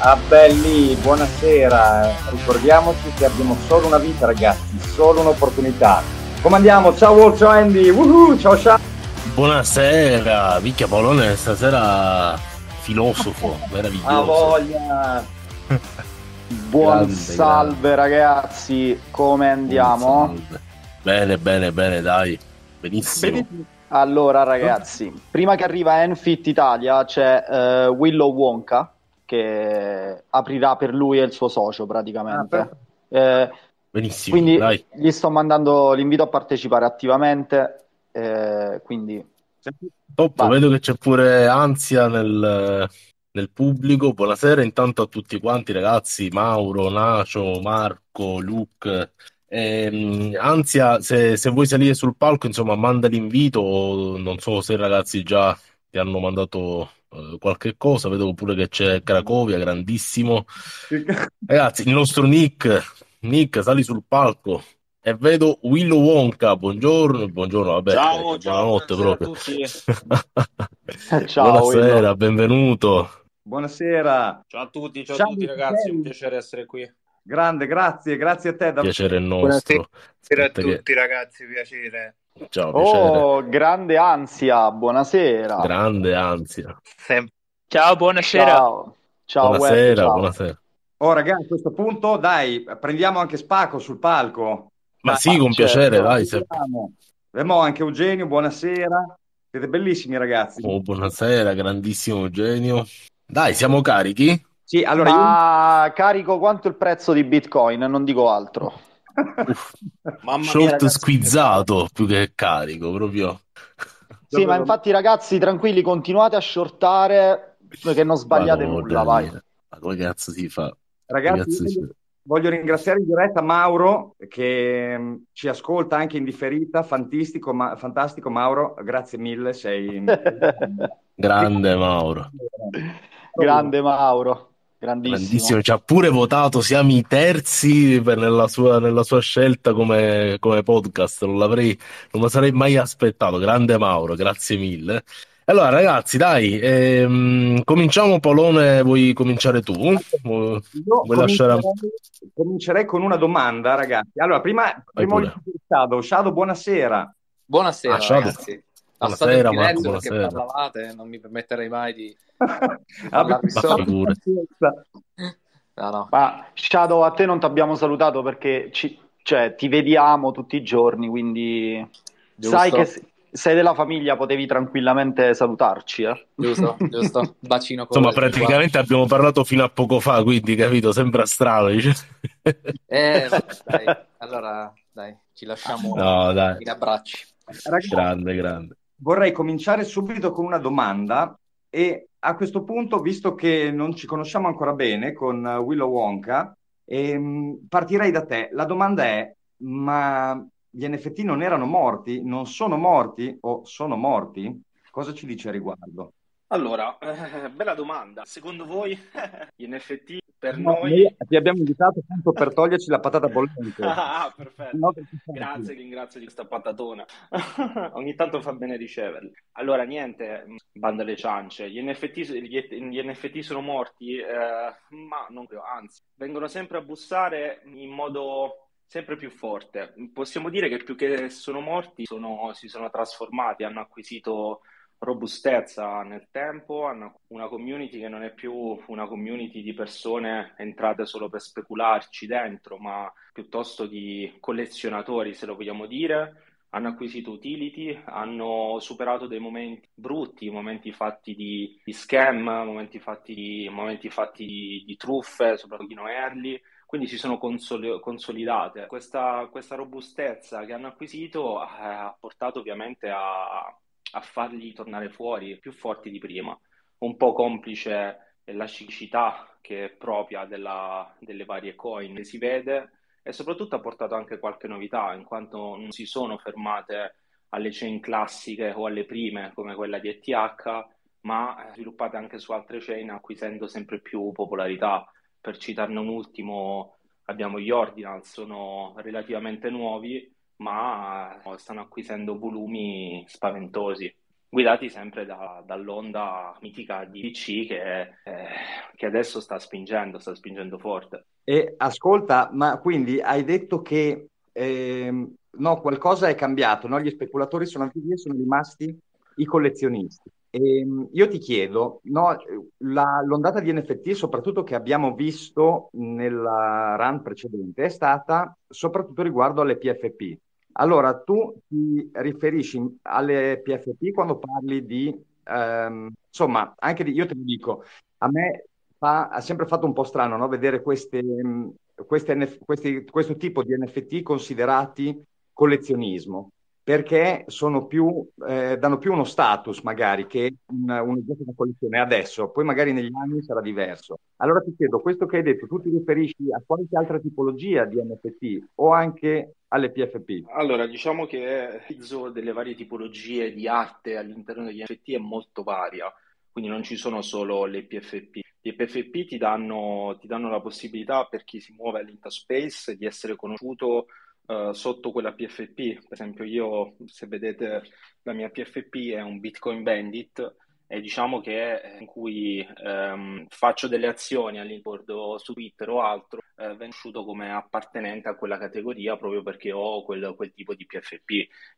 Ah belli, buonasera. Ricordiamoci che abbiamo solo una vita, ragazzi, solo un'opportunità. Come andiamo? Ciao Wolf, ciao Andy. Woohoo, ciao ciao. Buonasera, Vicchia Paolone, stasera filosofo, meraviglioso. A voglia. Buon grande, salve grande. ragazzi, come andiamo? Bene, bene, bene, dai. Benissimo. Benissimo. Allora ragazzi, prima che arriva Enfit Italia c'è uh, Willow Wonka che aprirà per lui e il suo socio praticamente. Ah, eh, Benissimo. Quindi dai. gli sto mandando l'invito a partecipare attivamente. Eh, quindi Top, vedo che c'è pure ansia nel, nel, pubblico. Buonasera intanto a tutti quanti ragazzi, Mauro, Nacio, Marco, Luke. Eh, ansia, se, se vuoi salire sul palco, insomma, manda l'invito. Non so se i ragazzi già ti hanno mandato eh, qualche cosa. Vedo pure che c'è Cracovia, grandissimo. Ragazzi, il nostro Nick, Nick, sali sul palco. E vedo Willow Wonka, buongiorno, buongiorno, vabbè, ciao, eh, ciao buonanotte proprio. Eh, ciao, buonasera, Willow. benvenuto. Buonasera. Ciao a tutti, ciao, ciao a tutti ragazzi, un piacere essere qui. Grande, grazie, grazie a te. Da... Piacere nostro. Buonasera a tutti che... ragazzi, piacere. Ciao, oh, grande ansia, buonasera. Grande ansia. Sem- ciao, buonasera. Ciao, ciao buonasera, Web, ciao. buonasera. Oh, ragazzi, a questo punto, dai, prendiamo anche Spaco sul palco. Ma dai, sì, con certo. piacere, dai. Vemo anche Eugenio, buonasera. Siete bellissimi, ragazzi. Oh, buonasera, grandissimo Eugenio. Dai, siamo carichi? Sì, allora Ma io... carico quanto il prezzo di Bitcoin, non dico altro. Short mia, squizzato più che carico, proprio. Sì, ma infatti ragazzi, tranquilli, continuate a shortare perché non sbagliate Madonna, nulla, vai. Ma come cazzo si fa? Ragazzi, ragazzi si fa? voglio ringraziare in diretta Mauro che mm, ci ascolta anche in differita, fantastico, ma... fantastico Mauro, grazie mille, sei... Grande Mauro. Grande Mauro. Grandissimo. Grandissimo. Ci ha pure votato, siamo i terzi nella sua, nella sua scelta come, come podcast. Non l'avrei, non lo sarei mai aspettato. Grande Mauro, grazie mille. Allora, ragazzi, dai, ehm, cominciamo. Polone, vuoi cominciare tu? Io vuoi comincerei, lasciare... comincerei con una domanda, ragazzi. Allora, prima, prima Shadow. Shadow, buonasera. Buonasera, ah, Shadow. ragazzi. Buonasera, state Marco, buonasera. che parlavate, non mi permetterei mai di ah, parlarvi solo. No, no. Ma Shadow, a te non ti abbiamo salutato perché ci, cioè, ti vediamo tutti i giorni, quindi giusto. sai che se, sei della famiglia, potevi tranquillamente salutarci. Eh? Giusto, giusto. Bacino con Insomma, praticamente qua. abbiamo parlato fino a poco fa, quindi capito, sembra strano. Dice. Eh, dai. Allora, dai, ci lasciamo no, dai. in abbracci. Ragazzi, grande, grande vorrei cominciare subito con una domanda e a questo punto, visto che non ci conosciamo ancora bene con eh, Willow Wonka, ehm, partirei da te. La domanda è, ma gli NFT non erano morti? Non sono morti o sono morti? Cosa ci dice a riguardo? Allora, eh, bella domanda. Secondo voi gli NFT per no, noi... noi... Ti abbiamo invitato appunto per toglierci la patata bollente. ah, perfetto. No, grazie, ringrazio di questa patatona. Ogni tanto fa bene riceverli. Allora, niente, mm, banda alle ciance. Gli NFT, gli, gli NFT sono morti? Eh, ma non credo, anzi, vengono sempre a bussare in modo sempre più forte. Possiamo dire che più che sono morti, sono, si sono trasformati, hanno acquisito robustezza nel tempo, hanno una community che non è più una community di persone entrate solo per specularci dentro, ma piuttosto di collezionatori, se lo vogliamo dire. Hanno acquisito utility, hanno superato dei momenti brutti, momenti fatti di, di scam, momenti fatti, di, momenti fatti di, di truffe, soprattutto early, quindi si sono consolidate. Questa, questa, robustezza che hanno acquisito eh, ha portato ovviamente a, a fargli tornare fuori più forti di prima, un po' complice la ciclicità che è propria della, delle varie coin, si vede e soprattutto ha portato anche qualche novità in quanto non si sono fermate alle chain classiche o alle prime come quella di ETH, ma sviluppate anche su altre chain acquisendo sempre più popolarità. Per citarne un ultimo abbiamo gli Ordinals, sono relativamente nuovi, ma eh, stanno acquisendo volumi spaventosi guidati sempre da, dall'onda mitica di PC che, eh, che, adesso sta spingendo, sta spingendo forte. E ascolta, ma quindi hai detto che eh, no, qualcosa è cambiato, no? gli speculatori sono andati sono rimasti i collezionisti. E, ehm, io ti chiedo, no, la, l'ondata di NFT, soprattutto che abbiamo visto nella run precedente, è stata soprattutto riguardo alle PFP, allora, tu ti riferisci alle PFP quando parli di, ehm, insomma, anche di, io te lo dico, a me fa, ha sempre fatto un po' strano no? vedere queste, queste, questi, questo tipo di NFT considerati collezionismo perché più, eh, danno più uno status magari che un, un oggetto da collezione adesso, poi magari negli anni sarà diverso. Allora ti chiedo, questo che hai detto, tu ti riferisci a qualche altra tipologia di NFT o anche alle PFP? Allora, diciamo che l'utilizzo delle varie tipologie di arte all'interno degli NFT è molto varia, quindi non ci sono solo le PFP. Le PFP ti danno, ti danno la possibilità per chi si muove all'interspace di essere conosciuto eh, sotto quella PFP. Per esempio, io, se vedete la mia PFP, è un Bitcoin Bandit, e diciamo che in cui ehm, faccio delle azioni all'importo su Twitter o altro, eh, venuto come appartenente a quella categoria proprio perché ho quel, quel tipo di PFP.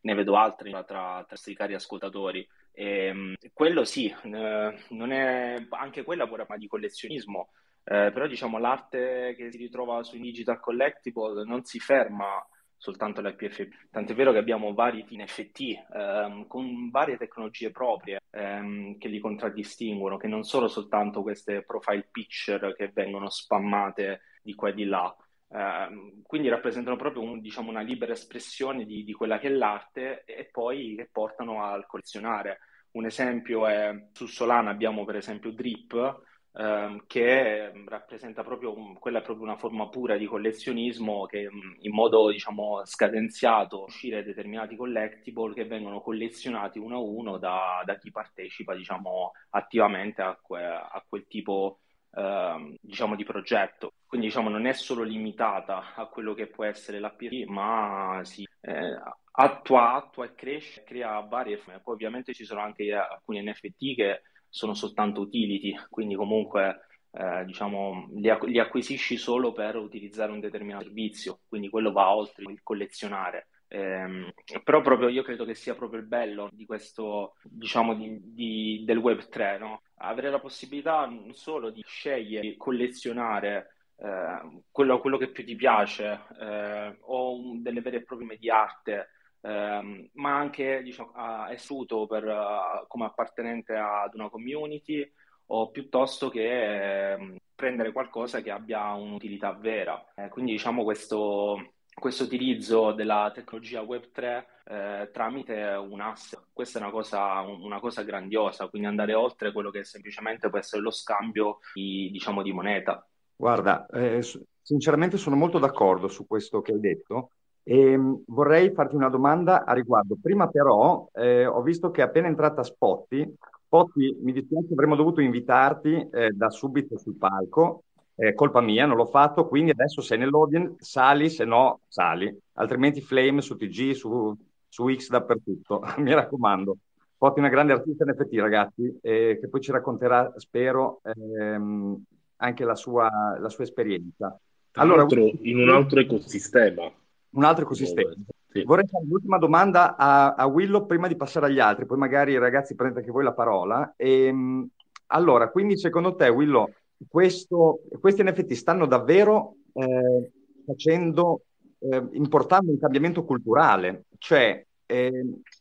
Ne vedo altri tra, tra, i cari ascoltatori. E, ehm, quello sì, eh, non è, anche quella pure di collezionismo, eh, però diciamo l'arte che si ritrova sui digital collectible non si ferma soltanto l'IPFP. Tant'è vero che abbiamo vari NFT ehm, con varie tecnologie proprie ehm, che li contraddistinguono, che non sono soltanto queste profile picture che vengono spammate di qua e di là. Ehm, quindi rappresentano proprio un, diciamo, una libera espressione di, di quella che è l'arte e poi che portano al collezionare. Un esempio è su Solana abbiamo per esempio Drip, ehm, che ehm, rappresenta proprio un, quella è proprio una forma pura di collezionismo che mm, in modo diciamo scadenziato uscire determinati collectible che vengono collezionati uno a uno da, da chi partecipa diciamo attivamente a, que, a quel tipo ehm, diciamo di progetto quindi diciamo non è solo limitata a quello che può essere la PRI ma si eh, attua, attua e cresce, crea varie forme. Poi ovviamente ci sono anche alcuni NFT che sono soltanto utility, quindi comunque eh, diciamo, li, ac- li, acquisisci solo per utilizzare un determinato servizio, quindi quello va oltre il collezionare. Ehm, però proprio io credo che sia proprio il bello di questo, diciamo, di, di, del Web 3, no? avere la possibilità non solo di scegliere, di collezionare eh, quello, quello, che più ti piace eh, o un, delle vere e proprie medie arte ehm, ma anche diciamo, a, essuto per, eh, come appartenente ad una community o piuttosto che ehm, prendere qualcosa che abbia un'utilità vera. Eh, quindi diciamo questo, questo utilizzo della tecnologia Web3 eh, tramite un asset. Questa è una cosa, una cosa, grandiosa, quindi andare oltre quello che semplicemente può essere lo scambio di, diciamo, di moneta. Guarda, eh, sinceramente sono molto d'accordo su questo che hai detto e ehm, vorrei farti una domanda a riguardo. Prima però eh, ho visto che è appena entrata Spotti, Spotti mi dispiace avremmo dovuto invitarti eh, da subito sul palco, eh, colpa mia, non l'ho fatto, quindi adesso sei nell'audience, sali, se no sali, altrimenti flame su TG, su, su X dappertutto, mi raccomando. Spotti è una grande artista in effetti ragazzi, eh, che poi ci racconterà, spero, ehm, anche la sua, la sua esperienza. Tra allora, in un altro ecosistema un altro ecosistema. Sì. Vorrei fare l'ultima domanda a, a, Willow prima di passare agli altri, poi magari ragazzi prendete anche voi la parola. E, ehm, allora, quindi secondo te Willow, questo, questi NFT stanno davvero eh, facendo, eh, importando un cambiamento culturale? Cioè, eh,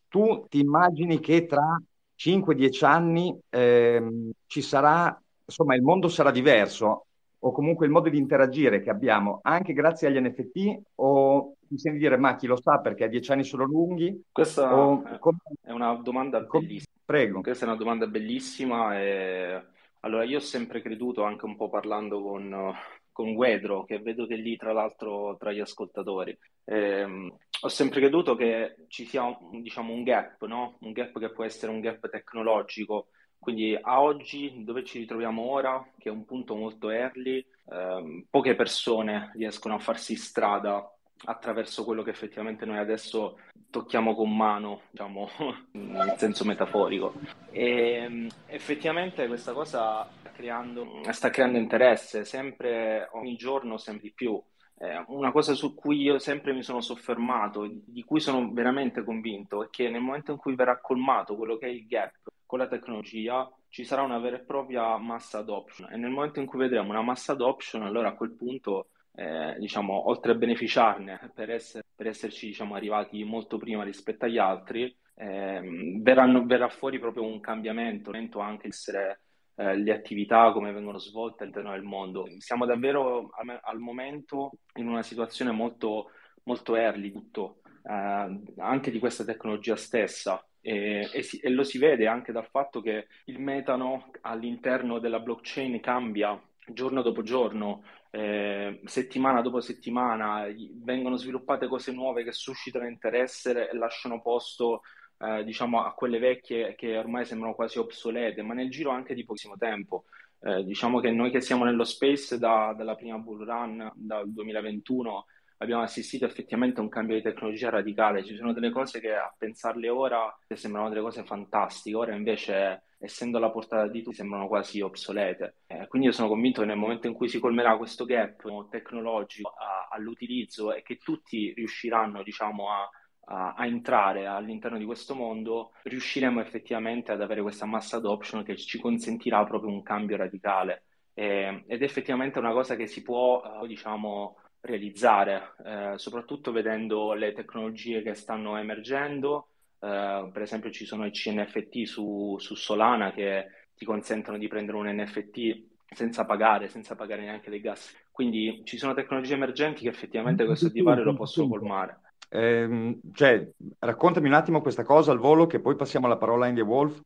tu ti immagini che tra 5-10 anni ehm, ci sarà, insomma, il mondo sarà diverso o comunque il modo di interagire che abbiamo, anche grazie agli NFT o mi senti dire, ma chi lo sa perché dieci anni sono lunghi? Questa o, è, è una domanda com- bellissima. Prego. Questa è una domanda bellissima. E... Allora, io ho sempre creduto, anche un po' parlando con, con Guedro, che vedo che è lì tra l'altro tra gli ascoltatori, ehm, ho sempre creduto che ci sia diciamo, un gap, no? un gap che può essere un gap tecnologico. Quindi a oggi, dove ci ritroviamo ora, che è un punto molto early, ehm, poche persone riescono a farsi strada attraverso quello che effettivamente noi adesso tocchiamo con mano, diciamo, nel senso metaforico. E mm, effettivamente questa cosa sta creando, sta creando interesse sempre, ogni giorno sempre di più. Eh, una cosa su cui io sempre mi sono soffermato, di cui sono veramente convinto, è che nel momento in cui verrà colmato quello che è il gap con la tecnologia, ci sarà una vera e propria massa adoption e nel momento in cui vedremo una massa adoption, allora a quel punto eh, diciamo, oltre a beneficiarne per, essere, per esserci diciamo, arrivati molto prima rispetto agli altri, ehm, verranno, verrà fuori proprio un cambiamento, anche essere eh, le attività come vengono svolte all'interno del mondo. Siamo davvero al, al momento in una situazione molto, molto early, tutto, eh, anche di questa tecnologia stessa. E, e, si, e, lo si vede anche dal fatto che il metano all'interno della blockchain cambia giorno dopo giorno, eh, settimana dopo settimana vengono sviluppate cose nuove che suscitano interesse e lasciano posto eh, diciamo, a quelle vecchie che ormai sembrano quasi obsolete, ma nel giro anche di pochissimo tempo. Eh, diciamo che noi che siamo nello space da, dalla prima bull run, dal 2021, abbiamo assistito effettivamente a un cambio di tecnologia radicale. Ci sono delle cose che a pensarle ora sembravano delle cose fantastiche, ora invece essendo alla portata di tutti, sembrano quasi obsolete. Eh, quindi io sono convinto che nel momento in cui si colmerà questo gap tecnologico a, all'utilizzo e che tutti riusciranno diciamo, a, a, a, entrare all'interno di questo mondo, riusciremo effettivamente ad avere questa mass adoption che ci consentirà proprio un cambio radicale. Eh, ed è effettivamente una cosa che si può, eh, diciamo, realizzare, eh, soprattutto vedendo le tecnologie che stanno emergendo Ehm, per esempio ci sono i CNFT su, su, Solana che ti consentono di prendere un NFT senza pagare, senza pagare neanche dei gas. Quindi ci sono tecnologie emergenti che effettivamente questo divario lo possono colmare. Eh, cioè, raccontami un attimo questa cosa al volo che poi passiamo alla parola a Andy Wolf.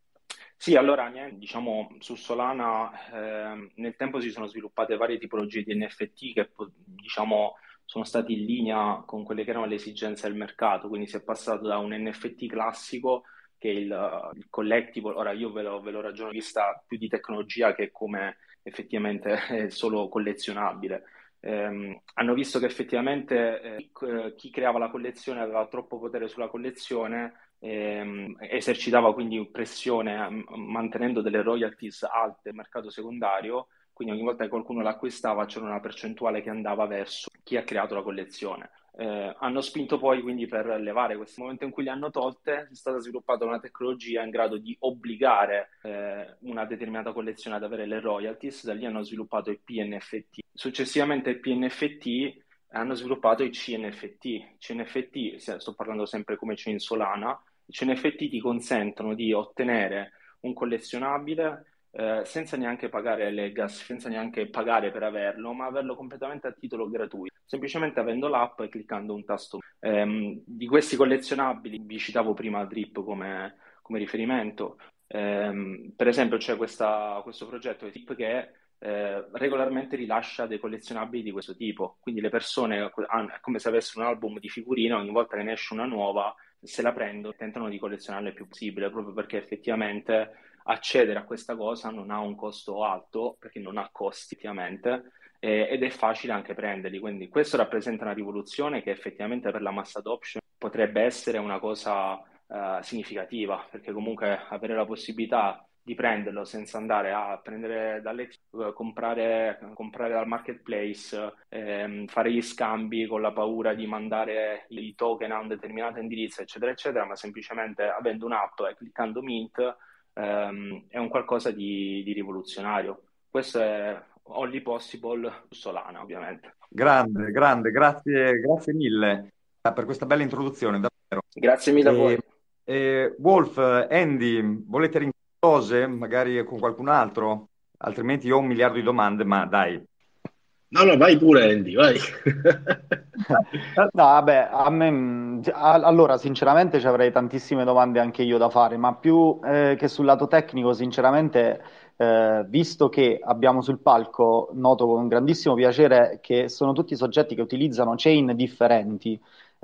Sì, allora, diciamo, su Solana eh, nel tempo si sono sviluppate varie tipologie di NFT che, diciamo, sono stati in linea con quelle che erano le esigenze del mercato, quindi si è passato da un NFT classico che il, uh, il collectible, ora io ve lo, ve lo ragiono vista più di tecnologia che come effettivamente è solo collezionabile. Eh, hanno visto che effettivamente eh, eh, chi creava la collezione aveva troppo potere sulla collezione, ehm, esercitava quindi pressione mm, mantenendo delle royalties alte nel mercato secondario quindi ogni volta che qualcuno l'acquistava c'era una percentuale che andava verso chi ha creato la collezione. Eh, hanno spinto poi quindi per levare questo momento in cui le hanno tolte, è stata sviluppata una tecnologia in grado di obbligare eh, una determinata collezione ad avere le royalties, da lì hanno sviluppato i PNFT. Successivamente i PNFT hanno sviluppato i CNFT. CNFT, sto parlando sempre come c'è in Solana, i CNFT ti consentono di ottenere un collezionabile eh, senza neanche pagare le gas, senza neanche pagare per averlo, ma averlo completamente a titolo gratuito, semplicemente avendo l'app e cliccando un tasto. Eh, di questi collezionabili vi citavo prima Drip come, come riferimento. Eh, per esempio c'è questa, questo progetto Drip che eh, regolarmente rilascia dei collezionabili di questo tipo, quindi le persone è come se avessero un album di figurine, ogni volta che ne esce una nuova se la prendono e tentano di collezionarla il più possibile, proprio perché effettivamente accedere a questa cosa non ha un costo alto perché non ha costi effettivamente eh, ed è facile anche prenderli. Quindi questo rappresenta una rivoluzione che effettivamente per la mass adoption potrebbe essere una cosa eh, significativa perché comunque avere la possibilità di prenderlo senza andare a prendere dalle eh, comprare, comprare dal marketplace, ehm, fare gli scambi con la paura di mandare i token a un determinato indirizzo, eccetera, eccetera, ma semplicemente avendo un'app e cliccando Mint ehm, è un qualcosa di, di rivoluzionario. Questo è Only Possible Solana, ovviamente. Grande, grande, grazie, grazie mille eh, per questa bella introduzione, davvero. Grazie mille e, a voi. E, Wolf, Andy, volete ringraziare magari con qualcun altro? Altrimenti io ho un miliardo di domande, ma dai, No, no, vai pure Andy, vai. no, vabbè, a me, allora sinceramente ci avrei tantissime domande anche io da fare, ma più eh, che sul lato tecnico, sinceramente, eh, visto che abbiamo sul palco, noto con grandissimo piacere che sono tutti soggetti che utilizzano chain differenti,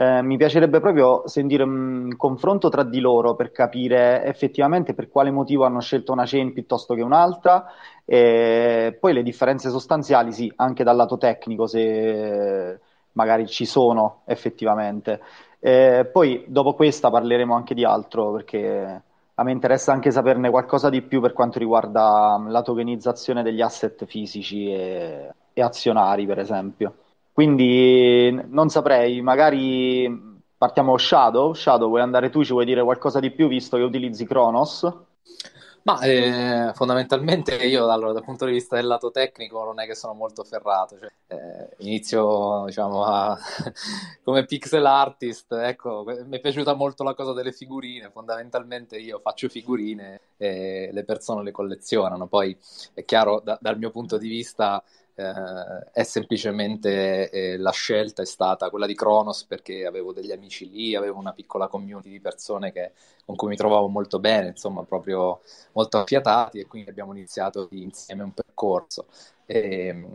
eh, mi piacerebbe proprio sentire un confronto tra di loro per capire effettivamente per quale motivo hanno scelto una chain piuttosto che un'altra e poi le differenze sostanziali, sì, anche dal lato tecnico, se magari ci sono effettivamente. Eh, poi dopo questa parleremo anche di altro perché a me interessa anche saperne qualcosa di più per quanto riguarda um, la tokenizzazione degli asset fisici e, e azionari, per esempio. Quindi non saprei, magari partiamo Shadow. Shadow, vuoi andare tu? Ci vuoi dire qualcosa di più visto che utilizzi Kronos? Ma eh, fondamentalmente io allora, dal punto di vista del lato tecnico non è che sono molto ferrato, cioè, eh, inizio diciamo a, come pixel artist, ecco, mi è piaciuta molto la cosa delle figurine, fondamentalmente io faccio figurine e le persone le collezionano, poi è chiaro da, dal mio punto di vista eh, è semplicemente eh, la scelta è stata quella di Kronos perché avevo degli amici lì, avevo una piccola community di persone che, con cui mi trovavo molto bene, insomma, proprio molto affiatati e quindi abbiamo iniziato insieme un percorso. E, ehm,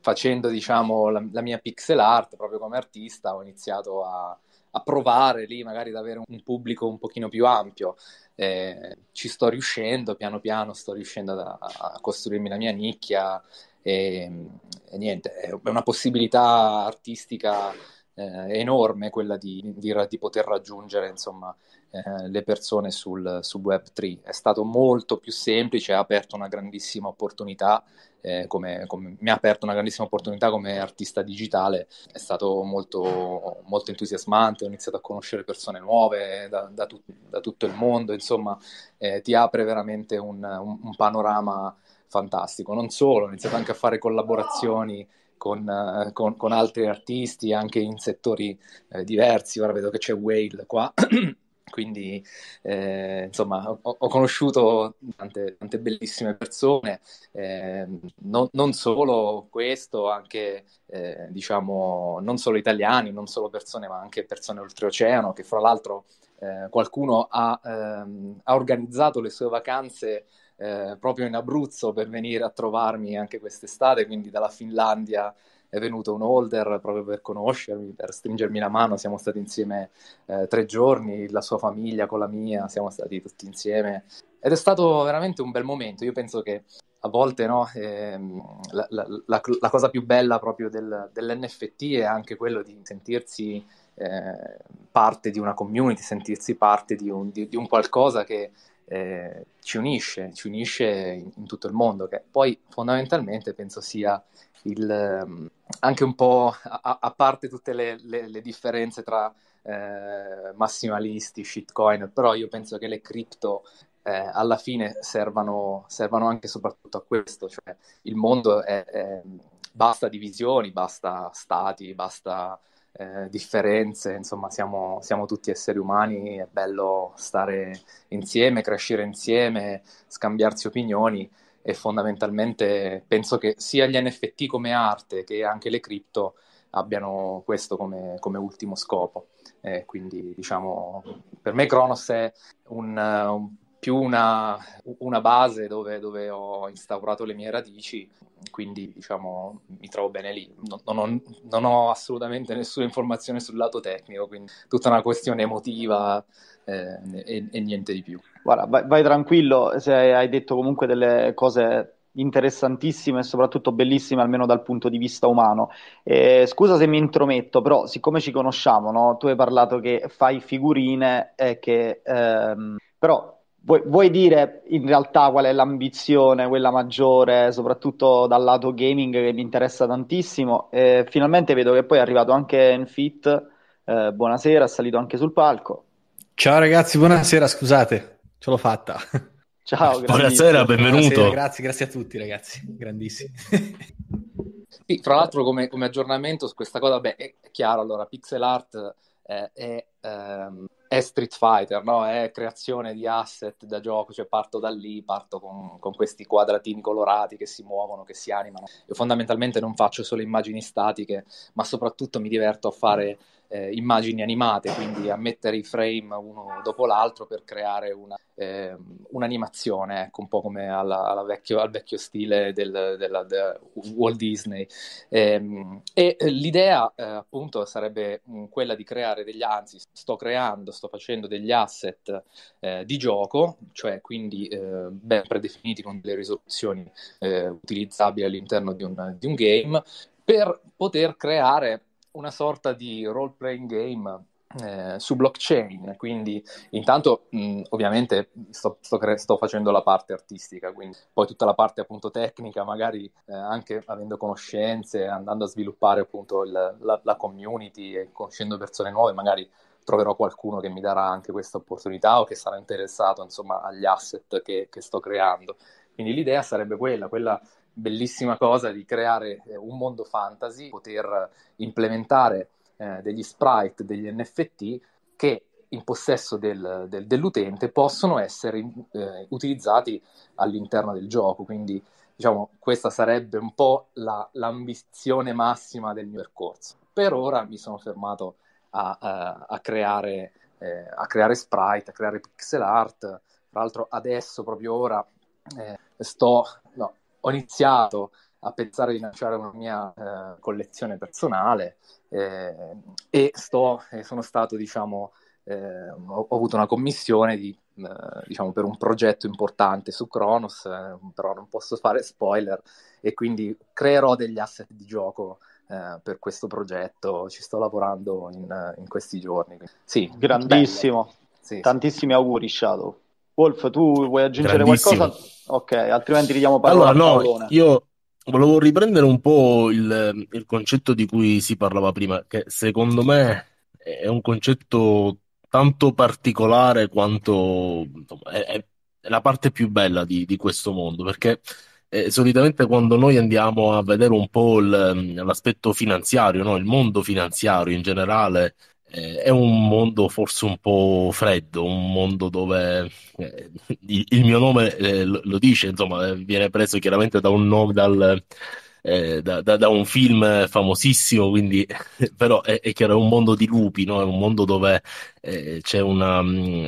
facendo, diciamo, la, la, mia pixel art proprio come artista ho iniziato a, a provare lì magari ad avere un pubblico un pochino più ampio. Eh, ci sto riuscendo, piano piano sto riuscendo a, a costruirmi la mia nicchia e, mm, e niente, è una possibilità artistica eh, enorme quella di, di, di poter raggiungere insomma, eh, le persone sul, su Web3. È stato molto più semplice, ha aperto una grandissima opportunità, eh, come, come, mi ha aperto una grandissima opportunità come artista digitale, è stato molto, molto entusiasmante, ho iniziato a conoscere persone nuove da, da, tut, da tutto il mondo, insomma eh, ti apre veramente un, un, un panorama fantastico. Non solo, ho iniziato anche a fare collaborazioni con, eh, con, con altri artisti, anche in settori eh, diversi. Ora vedo che c'è Whale qua. Quindi, eh, insomma, ho, ho, conosciuto tante, tante bellissime persone, eh, non, non, solo questo, anche, eh, diciamo, non solo italiani, non solo persone, ma anche persone oltreoceano, che fra l'altro eh, qualcuno ha, ehm, ha organizzato le sue vacanze eh, proprio in Abruzzo per venire a trovarmi anche quest'estate, quindi dalla Finlandia è venuto un holder proprio per conoscermi, per stringermi la mano, siamo stati insieme eh, tre giorni, la sua famiglia con la mia, siamo stati tutti insieme ed è stato veramente un bel momento, io penso che a volte no, ehm, la, la, la, la, cosa più bella proprio del, dell'NFT è anche quello di sentirsi eh, parte di una community, sentirsi parte di un, di, di un qualcosa che eh, ci unisce, ci unisce in, in, tutto il mondo, che poi fondamentalmente penso sia il, ehm, anche un po' a, a parte tutte le, le, le differenze tra eh, massimalisti, shitcoin, però io penso che le cripto eh, alla fine servano, servano anche soprattutto a questo, cioè il mondo è, è, basta divisioni, basta stati, basta eh, differenze, insomma siamo, siamo, tutti esseri umani, è bello stare insieme, crescere insieme, scambiarsi opinioni e fondamentalmente penso che sia gli NFT come arte che anche le cripto abbiano questo come, come ultimo scopo. Eh, quindi diciamo, per me Kronos è un, un più una, una base dove, dove, ho instaurato le mie radici, quindi diciamo mi trovo bene lì. Non, non, ho, non ho, assolutamente nessuna informazione sul lato tecnico, quindi tutta una questione emotiva eh, e, e, niente di più. Guarda, vai, vai tranquillo, se hai detto comunque delle cose interessantissime e soprattutto bellissime almeno dal punto di vista umano. Eh, scusa se mi intrometto, però siccome ci conosciamo, no? tu hai parlato che fai figurine e che... Ehm, però Vuoi, vuoi, dire in realtà qual è l'ambizione, quella maggiore, soprattutto dal lato gaming che mi interessa tantissimo? E finalmente vedo che poi è arrivato anche Enfit. Eh, buonasera, è salito anche sul palco. Ciao ragazzi, buonasera, scusate, ce l'ho fatta. Ciao, buonasera, benvenuto. Buonasera, grazie, grazie a tutti ragazzi, grandissimi. sì, fra l'altro come, come aggiornamento su questa cosa, beh, è chiaro, allora, pixel art eh, è, ehm, è, Street Fighter, no? è creazione di asset da gioco, cioè parto da lì, parto con, con questi quadratini colorati che si muovono, che si animano. Io fondamentalmente non faccio solo immagini statiche, ma soprattutto mi diverto a fare eh, immagini animate, quindi a mettere i frame uno dopo l'altro per creare una, eh, un'animazione, ecco, un po' come alla, alla vecchio, al vecchio stile del, della, della Walt Disney. Ehm, e, e eh, l'idea eh, appunto sarebbe mm, quella di creare degli, anzi sto creando, sto facendo degli asset eh, di gioco, cioè quindi eh, ben predefiniti con delle risoluzioni utilizzabili all'interno di un, di un game, per poter creare una sorta di role playing game eh, su blockchain, quindi intanto mh, ovviamente sto, sto, cre- sto, facendo la parte artistica, quindi poi tutta la parte appunto tecnica, magari eh, anche avendo conoscenze, andando a sviluppare appunto il, la, la, community e conoscendo persone nuove, magari troverò qualcuno che mi darà anche questa opportunità o che sarà interessato insomma agli asset che, che sto creando. Quindi l'idea sarebbe quella, quella bellissima cosa di creare eh, un mondo fantasy, poter implementare eh, degli sprite, degli NFT che in possesso del, del, dell'utente possono essere eh, utilizzati all'interno del gioco. Quindi, diciamo, questa sarebbe un po' la, l'ambizione massima del mio percorso. Per ora mi sono fermato a, a, a, creare, eh, a creare, sprite, a creare pixel art. Tra l'altro adesso, proprio ora, eh, sto... No, ho iniziato a pensare di lanciare una mia eh, collezione personale eh, e sto, eh, sono stato, diciamo, eh, ho, ho, avuto una commissione di, eh, diciamo, per un progetto importante su Kronos, eh, però non posso fare spoiler e quindi creerò degli asset di gioco per questo progetto, ci sto lavorando in, in questi giorni. Sì, grandissimo. Sì, Tantissimi sì. auguri Shadow. Wolf, tu vuoi aggiungere qualcosa? Ok, altrimenti ridiamo parola allora, no, io volevo riprendere un po' il, il, concetto di cui si parlava prima, che secondo me è un concetto tanto particolare quanto è, è, la parte più bella di, di questo mondo, perché eh, solitamente quando noi andiamo a vedere un po' il, l'aspetto finanziario, no? il mondo finanziario in generale, eh, è un mondo forse un po' freddo, un mondo dove eh, il mio nome eh, lo, dice, insomma, eh, viene preso chiaramente da un nome, dal, eh, da, da, da, un film famosissimo, quindi, però è, è, chiaro, è un mondo di lupi, no? è un mondo dove c'è una... Mm,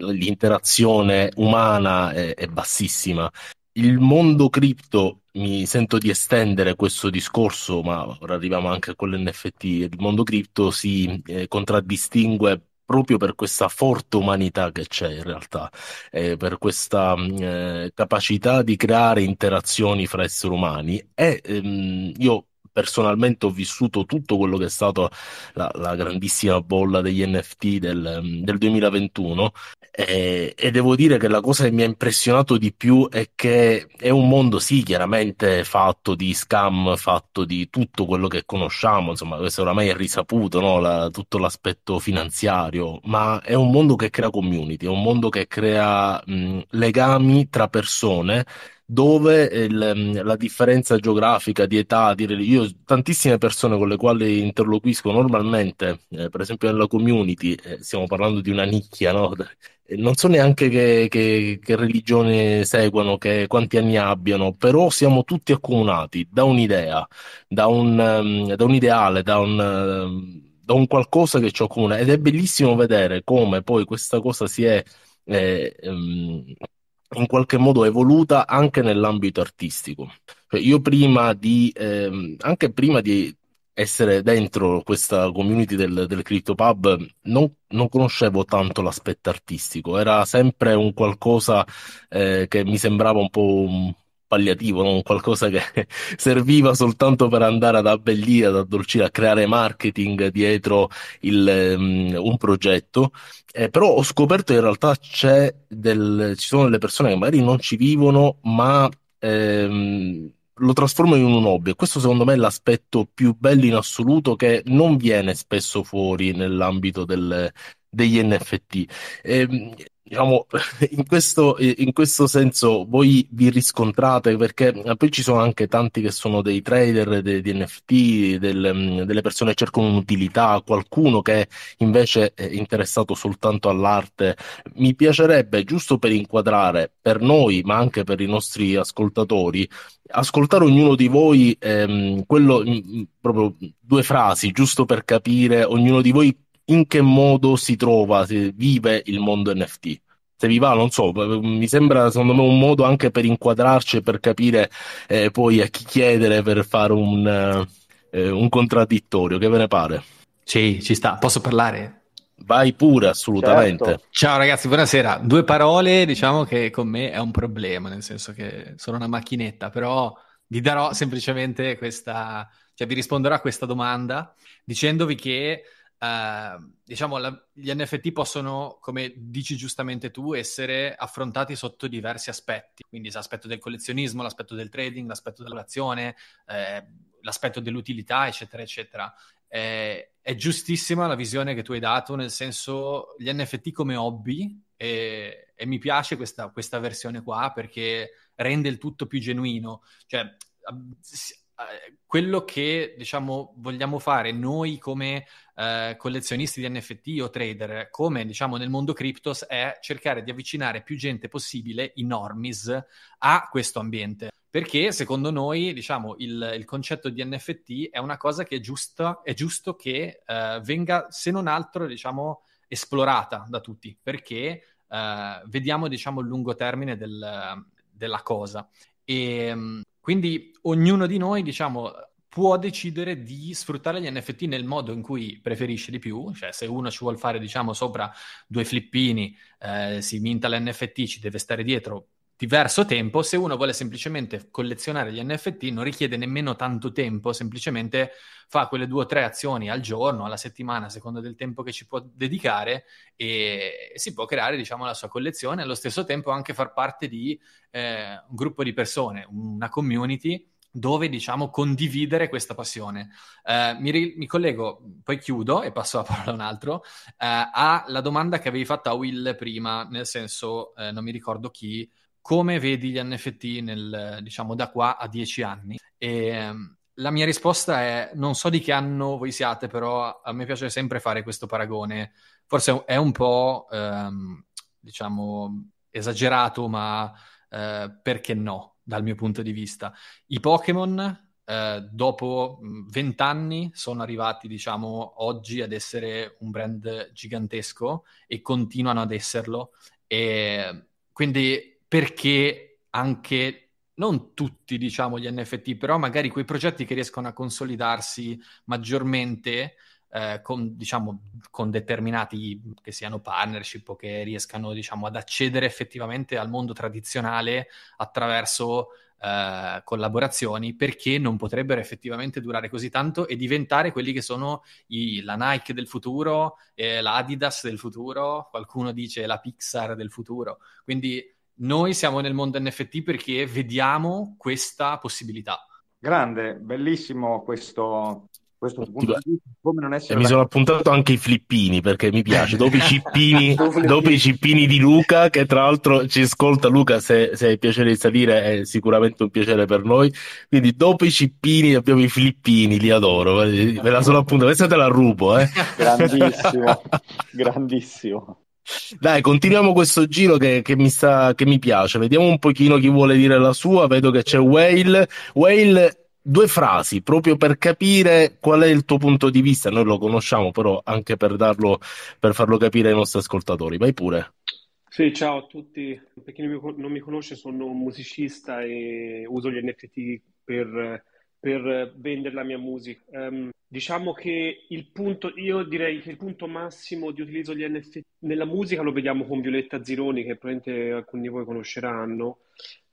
l'interazione umana è, è bassissima. Il mondo cripto mi sento di estendere questo discorso, ma ora arriviamo anche a quello NFT. Il mondo cripto si eh, contraddistingue proprio per questa forte umanità che c'è in realtà, eh, per questa mm, eh, capacità di creare interazioni fra esseri umani. E ehm, io personalmente ho vissuto tutto quello che è stata la, la, grandissima bolla degli NFT del, mm, del 2021 e, eh, e, devo dire che la cosa che mi ha impressionato di più è che è un mondo sì chiaramente fatto di scam, fatto di tutto quello che conosciamo, insomma questo oramai è risaputo, no? la, tutto l'aspetto finanziario, ma è un mondo che crea community, è un mondo che crea mh, mm, legami tra persone dove eh, il, mm, la differenza geografica, di età, di religione, io tantissime persone con le quali interloquisco normalmente, eh, per esempio nella community, eh, stiamo parlando di una nicchia, no? non so neanche che, che, che religione seguano, che, quanti anni abbiano, però siamo tutti accomunati da un'idea, da un, um, da un ideale, da un... Um, da un qualcosa che ci accomuna ed è bellissimo vedere come poi questa cosa si è eh, um, in qualche modo evoluta anche nell'ambito artistico. Cioè, io prima di, ehm, anche prima di essere dentro questa community del, del CryptoPub, non, non conoscevo tanto l'aspetto artistico, era sempre un qualcosa eh, che mi sembrava un po' palliativo, non qualcosa che serviva soltanto per andare ad abbellire, ad addolcire, a creare marketing dietro il, um, un progetto. Eh, però ho scoperto che in realtà del, ci sono delle persone che magari non ci vivono, ma ehm, lo trasformano in un hobby. Questo secondo me è l'aspetto più bello in assoluto che non viene spesso fuori nell'ambito del, degli NFT. Eh, diciamo, in questo, in questo, senso voi vi riscontrate perché eh, poi ci sono anche tanti che sono dei trader dei, di NFT, del, mm, delle persone che cercano un'utilità, qualcuno che invece è interessato soltanto all'arte. Mi piacerebbe, giusto per inquadrare per noi, ma anche per i nostri ascoltatori, ascoltare ognuno di voi ehm, quello, mh, mm, mm, proprio due frasi, giusto per capire ognuno di voi in che modo si trova, si vive il mondo NFT. Se vi va, non so, mi sembra secondo me un modo anche per inquadrarci e per capire eh, poi a chi chiedere per fare un, eh, un contraddittorio. Che ve ne pare? Sì, ci sta. Posso parlare? Vai pure, assolutamente. Certo. Ciao ragazzi, buonasera. Due parole, diciamo che con me è un problema, nel senso che sono una macchinetta, però vi darò semplicemente questa, cioè vi risponderò a questa domanda dicendovi che Uh, diciamo, la, gli NFT possono, come dici giustamente tu, essere affrontati sotto diversi aspetti, quindi l'aspetto del collezionismo, l'aspetto del trading, l'aspetto dell'azione, eh, l'aspetto dell'utilità, eccetera, eccetera. Eh, è giustissima la visione che tu hai dato, nel senso gli NFT come hobby, e, e mi piace questa, questa versione qua perché rende il tutto più genuino. Cioè, eh, quello che diciamo vogliamo fare noi come eh, collezionisti di NFT o trader, come diciamo nel mondo criptos, è cercare di avvicinare più gente possibile, i normis, a questo ambiente. Perché secondo noi, diciamo, il, il concetto di NFT è una cosa che è, giusta, è giusto che eh, venga, se non altro, diciamo, esplorata da tutti, perché eh, vediamo, diciamo, il lungo termine del, della cosa. E ehm, quindi ognuno di noi, diciamo, può decidere di sfruttare gli NFT nel modo in cui preferisce di più, cioè se uno ci vuole fare diciamo sopra due flippini, eh, si minta l'NFT, ci deve stare dietro diverso tempo, se uno vuole semplicemente collezionare gli NFT non richiede nemmeno tanto tempo, semplicemente fa quelle due o tre azioni al giorno, alla settimana, a seconda del tempo che ci può dedicare e si può creare diciamo la sua collezione, e allo stesso tempo anche far parte di eh, un gruppo di persone, una community dove diciamo condividere questa passione. Eh, mi, ri- mi, collego, poi chiudo e passo la parola a un altro, eh, alla domanda che avevi fatto a Will prima, nel senso, eh, non mi ricordo chi, come vedi gli NFT nel, diciamo, da qua a dieci anni? E, ehm, la mia risposta è, non so di che anno voi siate, però a me piace sempre fare questo paragone, forse è un po', ehm, diciamo, esagerato, ma eh, perché no? dal mio punto di vista. I Pokémon eh, dopo mm, vent'anni sono arrivati, diciamo, oggi ad essere un brand gigantesco e continuano ad esserlo. E quindi perché anche non tutti, diciamo, gli NFT, però magari quei progetti che riescono a consolidarsi maggiormente eh, con, diciamo, con determinati che siano partnership o che riescano diciamo, ad accedere effettivamente al mondo tradizionale attraverso eh, collaborazioni, perché non potrebbero effettivamente durare così tanto e diventare quelli che sono i, la Nike del futuro, eh, la Adidas del futuro, qualcuno dice la Pixar del futuro. Quindi noi siamo nel mondo NFT perché vediamo questa possibilità. Grande, bellissimo questo, questo punto di come non essere... E mi sono appuntato anche i flippini perché mi piace, dopo i cippini, dopo i cippini di Luca, che tra l'altro ci ascolta Luca, se, se hai piacere di salire è sicuramente un piacere per noi, quindi dopo i cippini abbiamo i flippini, li adoro, ve la sono appuntata, questa te la rubo, eh. Grandissimo, grandissimo. Dai, continuiamo questo giro che, che, mi sta, che mi piace. Vediamo un pochino chi vuole dire la sua. Vedo che c'è Whale. Whale due frasi proprio per capire qual è il tuo punto di vista. Noi lo conosciamo, però anche per, darlo, per farlo capire ai nostri ascoltatori. Vai pure. Sì, ciao a tutti. Per chi non mi conosce, sono un musicista e uso gli NFT per, per vendere la mia musica. Um, diciamo che il punto, io direi che il punto massimo di utilizzo degli NFT nella musica lo vediamo con Violetta Zironi, che probabilmente alcuni di voi conosceranno,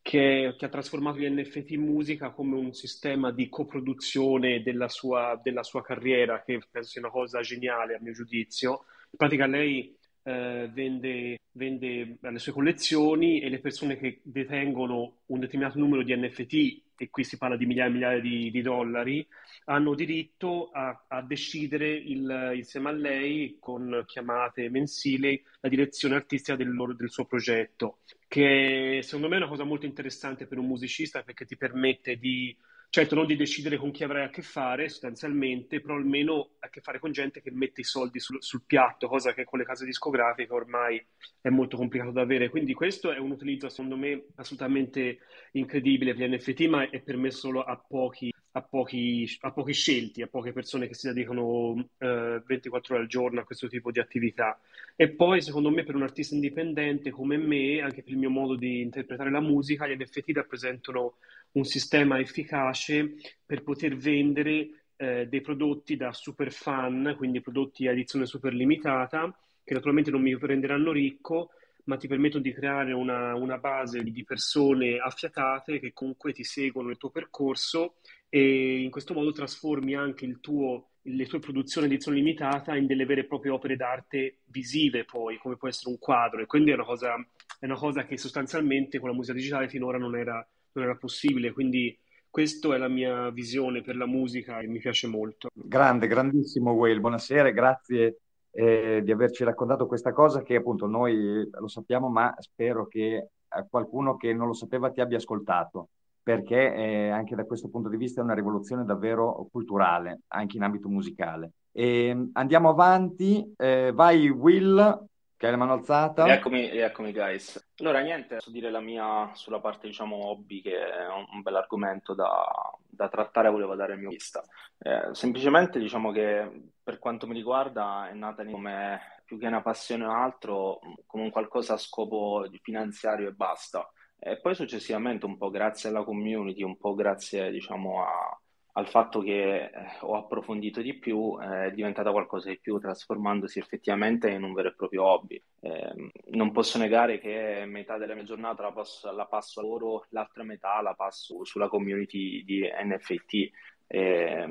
che, che, ha trasformato gli NFT in musica come un sistema di coproduzione della sua, della sua carriera, che penso sia una cosa geniale a mio giudizio. In pratica lei eh, vende, vende, le sue collezioni e le persone che detengono un determinato numero di NFT, e qui si parla di migliaia e migliaia di, di dollari, hanno diritto a, a decidere il, insieme a lei, con chiamate mensili, la direzione artistica del, loro, del suo progetto, che secondo me è una cosa molto interessante per un musicista perché ti permette di certo non di decidere con chi avrai a che fare sostanzialmente, però almeno a che fare con gente che mette i soldi sul, sul, piatto, cosa che con le case discografiche ormai è molto complicato da avere. Quindi questo è un utilizzo secondo me assolutamente incredibile per gli NFT, ma è permesso solo a pochi a pochi, a pochi scelti, a poche persone che si dedicano eh, 24 ore al giorno a questo tipo di attività. E poi, secondo me, per un artista indipendente come me, anche per il mio modo di interpretare la musica, gli NFT rappresentano un sistema efficace per poter vendere eh, dei prodotti da super fan, quindi prodotti a edizione super limitata, che naturalmente non mi renderanno ricco, ma ti permettono di creare una, una base di persone affiatate che comunque ti seguono il tuo percorso e in questo modo trasformi anche tuo, le tue produzioni di edizione limitata in delle vere e proprie opere d'arte visive poi, come può essere un quadro e quindi è una cosa, è una cosa che sostanzialmente con la musica digitale finora non era, non era possibile, quindi questa è la mia visione per la musica e mi piace molto. Grande, grandissimo Will, buonasera, grazie eh, di averci raccontato questa cosa che appunto noi lo sappiamo, ma spero che eh, qualcuno che non lo sapeva ti abbia ascoltato perché eh, anche da questo punto di vista è una rivoluzione davvero culturale, anche in ambito musicale. E, ehm, andiamo avanti, eh, vai Will, che hai la mano alzata. Eccomi, eccomi guys. Allora niente, posso dire la mia sulla parte diciamo hobby, che è un, un argomento da, da trattare volevo dare il mio vista. Eh, semplicemente diciamo che per quanto mi riguarda è nata come più che una passione o altro, come un qualcosa a scopo finanziario e basta. E poi successivamente, un po' grazie alla community, un po' grazie diciamo, a, al fatto che eh, ho approfondito di più, eh, è diventata qualcosa di più, trasformandosi effettivamente in un vero e proprio hobby. Eh, non posso negare che metà della mia giornata la passo, la passo a loro, l'altra metà la passo sulla community di NFT. Eh,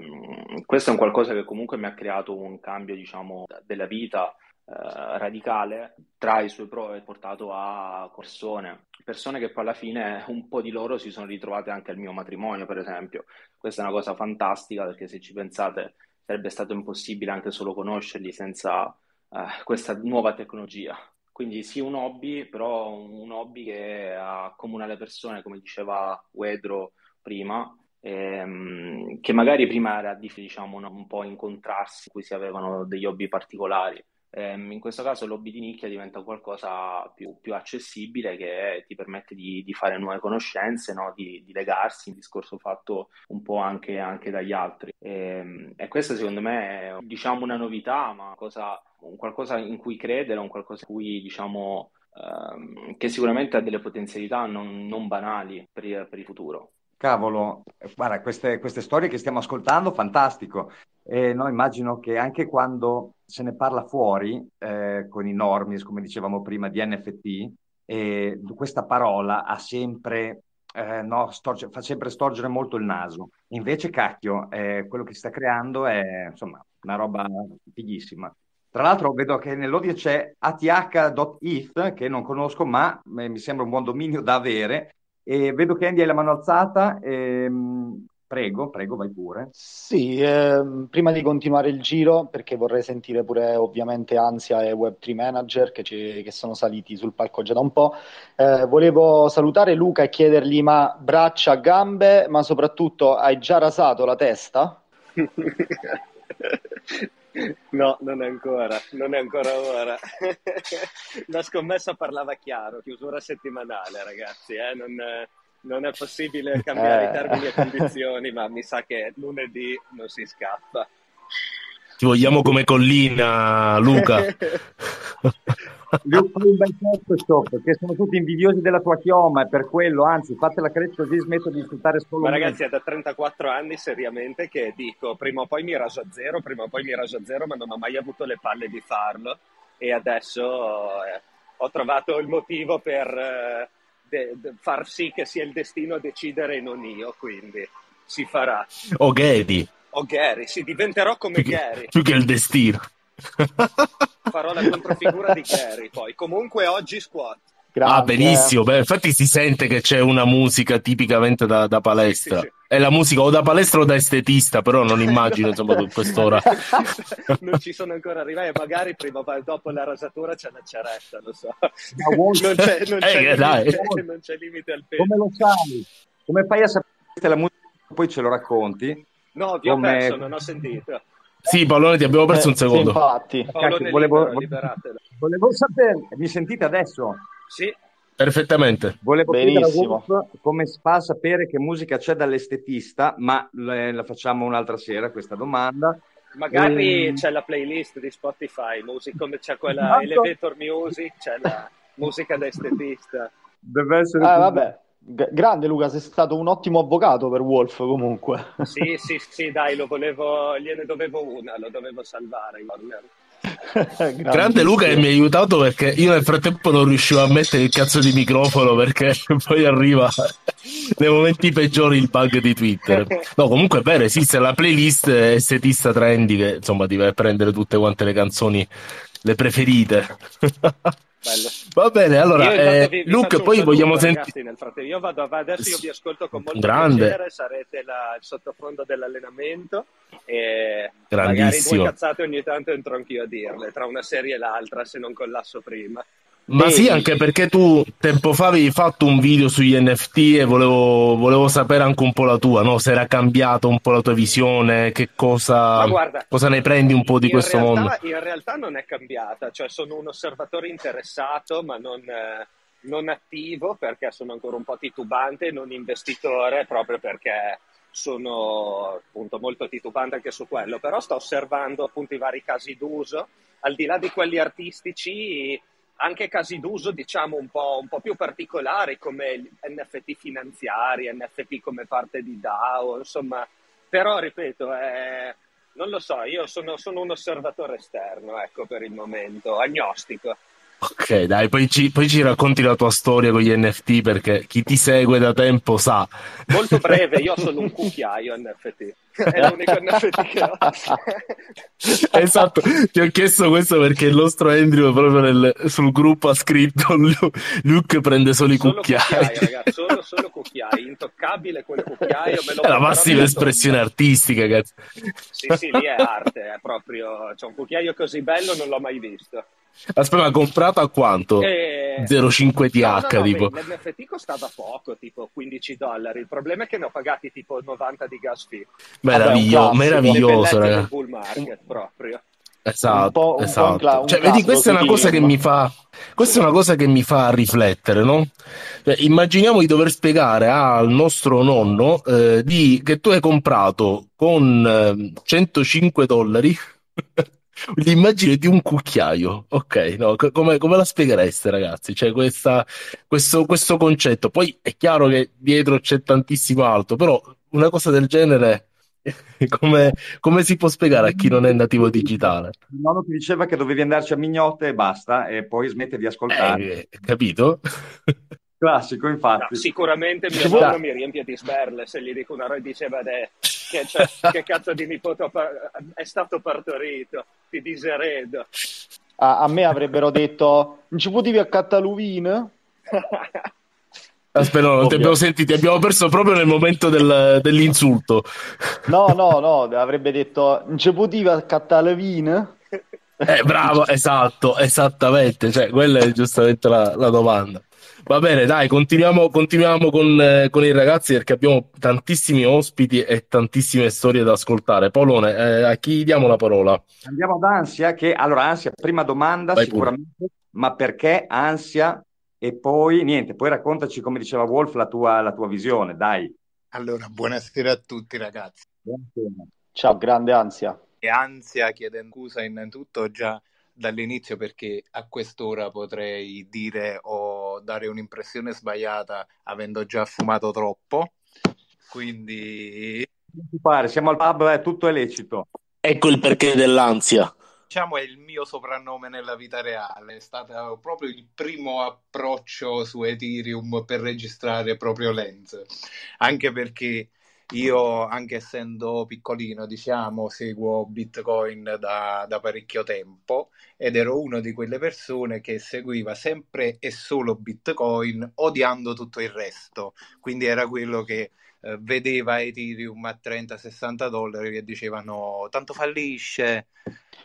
questo è un qualcosa che comunque mi ha creato un cambio diciamo, della vita eh, radicale tra i suoi pro è portato a persone, persone che poi alla fine un po' di loro si sono ritrovate anche al mio matrimonio, per esempio. Questa è una cosa fantastica perché se ci pensate sarebbe stato impossibile anche solo conoscerli senza uh, questa nuova tecnologia. Quindi sì, un hobby, però un hobby che accomuna le persone, come diceva Wedro prima, ehm, che magari prima era difficile diciamo, un po' incontrarsi, in cui si avevano degli hobby particolari ehm, in questo caso l'hobby di nicchia diventa qualcosa più, più accessibile che ti permette di, di fare nuove conoscenze, no? di, di, legarsi, un discorso fatto un po' anche, anche dagli altri. E, ehm, e, questa secondo me è diciamo una novità, ma cosa, un qualcosa in cui credere, un qualcosa in cui diciamo ehm, che sicuramente ha delle potenzialità non, non banali per, per il futuro. Cavolo, guarda, queste, queste, storie che stiamo ascoltando, fantastico. E no, immagino che anche quando se ne parla fuori eh, con i normis, come dicevamo prima, di NFT, e questa parola ha sempre, eh, no, storge, fa sempre storgere molto il naso. Invece, cacchio, eh, quello che si sta creando è insomma una roba fighissima. Tra l'altro vedo che nell'odio c'è ath.if, che non conosco, ma eh, mi sembra un buon dominio da avere. E vedo che Andy hai la mano alzata. Ehm, Prego, prego, vai pure. Sì, eh, prima di continuare il giro, perché vorrei sentire pure ovviamente Ansia e Web3 Manager che, ci, che sono saliti sul palco già da un po', eh, volevo salutare Luca e chiedergli ma braccia, gambe, ma soprattutto hai già rasato la testa? No, non è ancora, non è ancora ora. la scommessa parlava chiaro, chiusura settimanale ragazzi, eh? non... È non è possibile cambiare eh. termini e condizioni, ma mi sa che lunedì non si scappa. Ci vogliamo come collina, Luca. Luca, un bel posto sto, perché sono tutti invidiosi della tua chioma e per quello, anzi, fatela crescere così smetto di insultare solo Ma ragazzi, è da 34 anni seriamente che dico, prima o poi mi raso a zero, prima o poi mi raso a zero, ma non ho mai avuto le palle di farlo e adesso eh, ho trovato il motivo per... Eh, de, de far sì che sia il destino a decidere e non io, quindi si farà. O Gary. O Gary, sì, diventerò come più Gary. più che il destino. Farò la controfigura di Gary poi. Comunque oggi squat. Grande. Ah, benissimo. Beh, infatti si sente che c'è una musica tipicamente da, da palestra. Sì, sì, È la musica o da palestra o da estetista, però non immagino, insomma, quest'ora. non ci sono ancora arrivati, magari prima, o dopo la rasatura c'è la ceretta, lo so. non c'è, non c'è, eh, limite, non c'è limite, al peso. Come lo sai? Come fai a sapere la musica? Poi ce lo racconti? No, ti ho Come... perso, non ho sentito. Sì, Paolo, ti abbiamo perso eh, un secondo. Sì, infatti, Cacchio, volevo, volevo sapere, mi sentite adesso? Sì. Perfettamente. Volevo Benissimo. Wolf, come fa a sapere che musica c'è dall'estetista, ma le, eh, la facciamo un'altra sera questa domanda. Magari e... Ehm, c'è la playlist di Spotify, music, come c'è quella esatto. Elevator Music, c'è la musica da estetista. Deve essere... Ah, vabbè. Grande Luca, sei stato un ottimo avvocato per Wolf comunque. Sì, sì, sì, dai, lo volevo, gliene dovevo una, lo dovevo salvare. Grande, Luca che mi ha aiutato perché io nel frattempo non riuscivo a mettere il cazzo di microfono perché poi arriva nei momenti peggiori il bug di Twitter. No, comunque è vero, esiste la playlist estetista trendy che insomma ti va a prendere tutte quante le canzoni, le preferite. bello. Va bene, allora, eh, vi, vi Luke, poi vogliamo sentire... Io vado avanti, adesso io vi ascolto con molto Grande. piacere, sarete la, il sottofondo dell'allenamento e Grandissimo. magari due cazzate ogni tanto entro anch'io a dirle, tra una serie e l'altra, se non collasso prima. Ma e... sì, anche perché tu tempo fa avevi fatto un video sugli NFT e volevo, volevo sapere anche un po' la tua, no? se era cambiata un po' la tua visione, che cosa, guarda, cosa ne prendi un po' di questo realtà, mondo. In realtà non è cambiata, cioè sono un osservatore interessato ma non, eh, non attivo perché sono ancora un po' titubante, non investitore proprio perché sono appunto molto titubante anche su quello, però sto osservando appunto i vari casi d'uso, al di là di quelli artistici anche casi d'uso diciamo un po', un po', più particolari come NFT finanziari, NFT come parte di DAO, insomma, però ripeto, eh, non lo so, io sono, sono un osservatore esterno, ecco, per il momento, agnostico. Ok, dai, poi ci, poi ci, racconti la tua storia con gli NFT perché chi ti segue da tempo sa. Molto breve, io sono un cucchiaio NFT. È l'unico NFT che ho. esatto, ti ho chiesto questo perché il nostro Andrew proprio nel, sul gruppo ha scritto Luke prende solo i solo cucchiai. ragazzi, solo, solo cucchiai, intoccabile quel cucchiaio. è la massima espressione artistica, cazzo. Sì, sì, lì è arte, è proprio... C'è un cucchiaio così bello non l'ho mai visto. Aspetta, ma comprato a quanto? Eh, 0,5 TH no, no, no, tipo. L'NFT costava poco, tipo 15 dollari. Il problema è che ne ho pagati tipo 90 di gas fee. Meraviglio, Vabbè, meraviglioso, ragazzi. bull market proprio. Esatto, esatto. Cla- cioè, vedi, questa è una cosa che mi fa questa è una cosa che mi fa riflettere, no? Cioè, immaginiamo di dover spiegare al nostro nonno eh, di, che tu hai comprato con eh, 105 dollari L'immagine di un cucchiaio, ok, no, come, come la spieghereste ragazzi? Cioè questa, questo, questo concetto, poi è chiaro che dietro c'è tantissimo altro, però una cosa del genere come, come si può spiegare a chi non è nativo digitale? Il nonno ti diceva che dovevi andarci a mignotte e basta, e poi smette di ascoltare. Eh, capito? Classico, infatti. No, sicuramente mio nonno mi riempie di sberle se gli dico una roba diceva che, cioè, che, cazzo di nipote è stato partorito, ti diseredo. Ah, a me avrebbero detto, non ci potevi accattare l'uvin? Eh, aspetta, no, non ti abbiamo sentito, abbiamo perso proprio nel momento del, dell'insulto. No, no, no, avrebbe detto, non ci potevi accattare l'uvin? Eh, bravo, esatto, esattamente, cioè, quella è giustamente la, la domanda. Va bene, dai, continuiamo, continuiamo con, eh, con, i ragazzi perché abbiamo tantissimi ospiti e tantissime storie da ascoltare. Paolone, eh, a chi diamo la parola? Andiamo ad Ansia, che allora Ansia, prima domanda Vai sicuramente, pure. ma perché Ansia? E poi niente, poi raccontaci come diceva Wolf la tua, la tua visione, dai. Allora, buonasera a tutti ragazzi. Buonasera. Ciao, grande Ansia. E Ansia chiedendo scusa innanzitutto già dall'inizio perché a quest'ora potrei dire ho oh, dare un'impressione sbagliata avendo già fumato troppo. Quindi pare, siamo al pub, è tutto è lecito. Ecco il perché dell'ansia. Diciamo è il mio soprannome nella vita reale, è stato proprio il primo approccio su Ethereum per registrare proprio Lens, anche perché io, anche essendo piccolino, diciamo, seguo Bitcoin da, da parecchio tempo ed ero una di quelle persone che seguiva sempre e solo Bitcoin, odiando tutto il resto. Quindi era quello che eh, vedeva Ethereum a 30-60 dollari e dicevano tanto fallisce.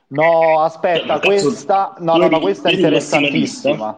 No, aspetta, questa, no, no, no, questa è interessantissima.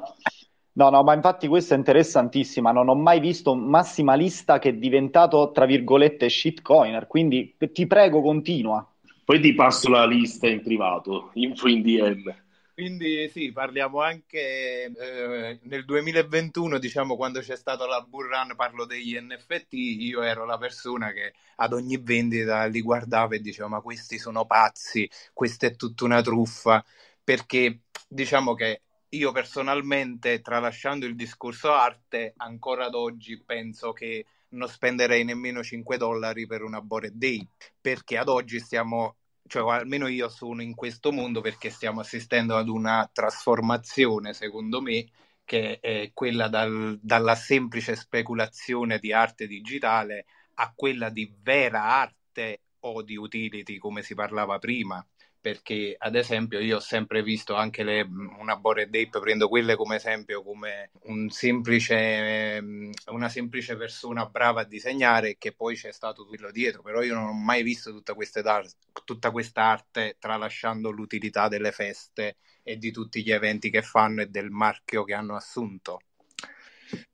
No, no, ma infatti questa è interessantissima. Non ho mai visto un massimalista che è diventato, tra virgolette, shitcoiner. Quindi ti prego, continua. Poi ti passo la lista in privato, info in DM. Quindi sì, parliamo anche eh, nel 2021, diciamo quando c'è stato la bull run, parlo degli NFT, io ero la persona che ad ogni vendita li guardava e diceva ma questi sono pazzi, questa è tutta una truffa, perché diciamo che io personalmente, tralasciando il discorso arte, ancora ad oggi penso che non spenderei nemmeno 5 dollari per una Bored Day, perché ad oggi stiamo, cioè almeno io sono in questo mondo perché stiamo assistendo ad una trasformazione, secondo me, che è quella dal, dalla semplice speculazione di arte digitale a quella di vera arte o di utility, come si parlava prima perché ad esempio io ho sempre visto anche le, una Bored Ape, prendo quelle come esempio, come un semplice, ehm, una semplice persona brava a disegnare che poi c'è stato quello dietro, però io non ho mai visto tutta, tutta questa arte tralasciando l'utilità delle feste e di tutti gli eventi che fanno e del marchio che hanno assunto.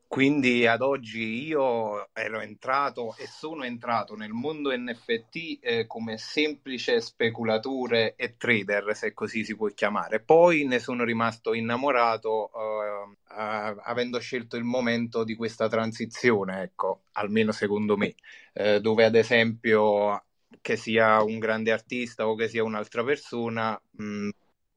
Quindi ad oggi io ero entrato e sono entrato nel mondo NFT eh, come semplice speculatore e trader, se così si può chiamare. Poi ne sono rimasto innamorato eh, eh, avendo scelto il momento di questa transizione, ecco, almeno secondo me, eh, dove ad esempio che sia un grande artista o che sia un'altra persona, mh, mm,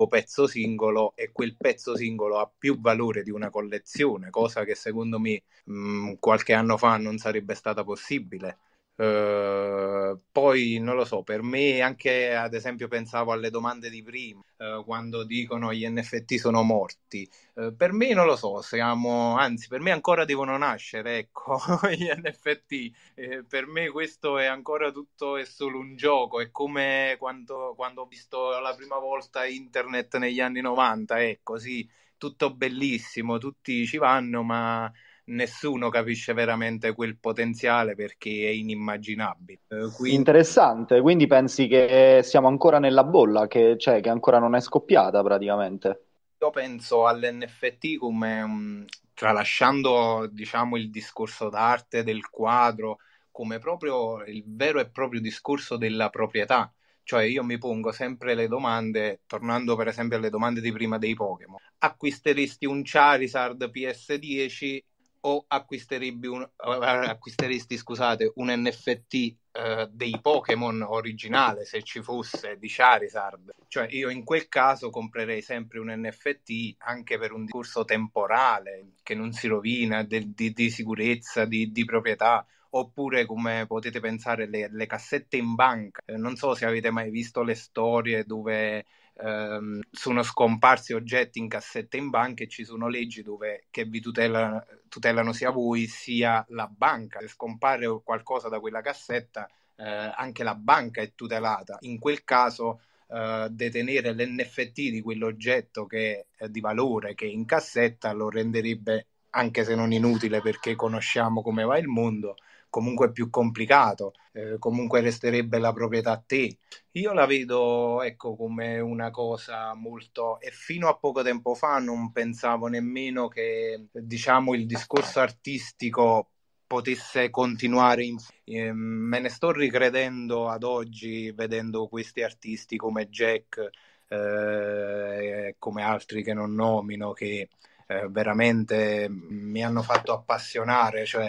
nuovo pezzo singolo e quel pezzo singolo ha più valore di una collezione, cosa che secondo me mh, mm, qualche anno fa non sarebbe stata possibile. Uh, poi non lo so, per me anche ad esempio pensavo alle domande di prima, uh, quando dicono gli NFT sono morti. Uh, per me non lo so, siamo, anzi per me ancora devono nascere, ecco, gli NFT. Eh, per me questo è ancora tutto, è solo un gioco, è come quando, quando ho visto la prima volta internet negli anni 90, ecco, sì, tutto bellissimo, tutti ci vanno, ma nessuno capisce veramente quel potenziale perché è inimmaginabile. Eh, quindi... Interessante, quindi pensi che siamo ancora nella bolla, che, cioè, che ancora non è scoppiata praticamente? Io penso all'NFT come, mm, tralasciando diciamo, il discorso d'arte, del quadro, come proprio il vero e proprio discorso della proprietà. Cioè io mi pongo sempre le domande, tornando per esempio alle domande di prima dei Pokémon. Acquisteresti un Charizard PS10 o acquisteresti un, eh, acquisteresti, scusate, un NFT eh, dei Pokémon originale se ci fosse di Charizard. Cioè io in quel caso comprerei sempre un NFT anche per un discorso temporale che non si rovina, de, di, di, sicurezza, di, di, proprietà. Oppure, come potete pensare, le, le cassette in banca. Eh, non so se avete mai visto le storie dove ehm, sono scomparsi oggetti in cassette in banca e ci sono leggi dove, che vi tutelano, tutelano sia voi sia la banca. Se scompare qualcosa da quella cassetta, eh, anche la banca è tutelata. In quel caso eh, detenere l'NFT di quell'oggetto che è di valore che è in cassetta lo renderebbe anche se non inutile perché conosciamo come va il mondo, comunque più complicato, eh, comunque resterebbe la proprietà a te. Io la vedo ecco, come una cosa molto... e fino a poco tempo fa non pensavo nemmeno che diciamo, il discorso artistico potesse continuare. In... Eh, me ne sto ricredendo ad oggi vedendo questi artisti come Jack, eh, come altri che non nomino, che eh, veramente mi hanno fatto appassionare, cioè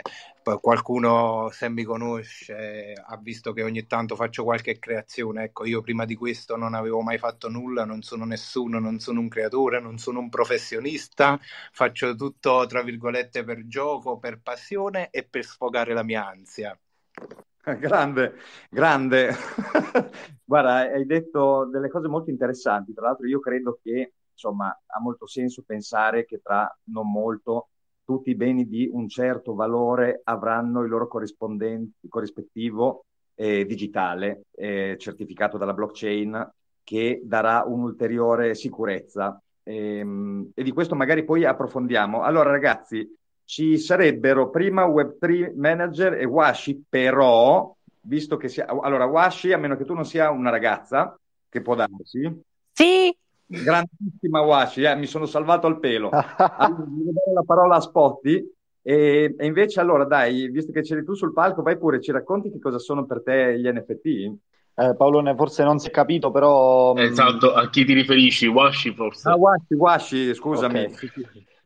qualcuno se mi conosce ha visto che ogni tanto faccio qualche creazione, ecco io prima di questo non avevo mai fatto nulla, non sono nessuno, non sono un creatore, non sono un professionista, faccio tutto tra virgolette per gioco, per passione e per sfogare la mia ansia. Grande, grande. Guarda, hai detto delle cose molto interessanti. Tra l'altro, io credo che insomma, ha molto senso pensare che tra non molto tutti i beni di un certo valore avranno il loro corrispettivo eh, digitale eh, certificato dalla blockchain che darà un'ulteriore sicurezza. E, ehm, e di questo magari poi approfondiamo. Allora, ragazzi, ci sarebbero prima Web3 Manager e Washi, però, visto che sia... Allora, Washi, a meno che tu non sia una ragazza, che può darsi. Sì, Grandissima Washi, eh, mi sono salvato al pelo. Allora, la parola a Spotti e, e, invece allora dai, visto che c'eri tu sul palco, vai pure, ci racconti che cosa sono per te gli NFT? Eh, Paolone, forse non si è capito, però... Mm, esatto, a chi ti riferisci? Washi forse? Ah, Washi, Washi, scusami. Okay.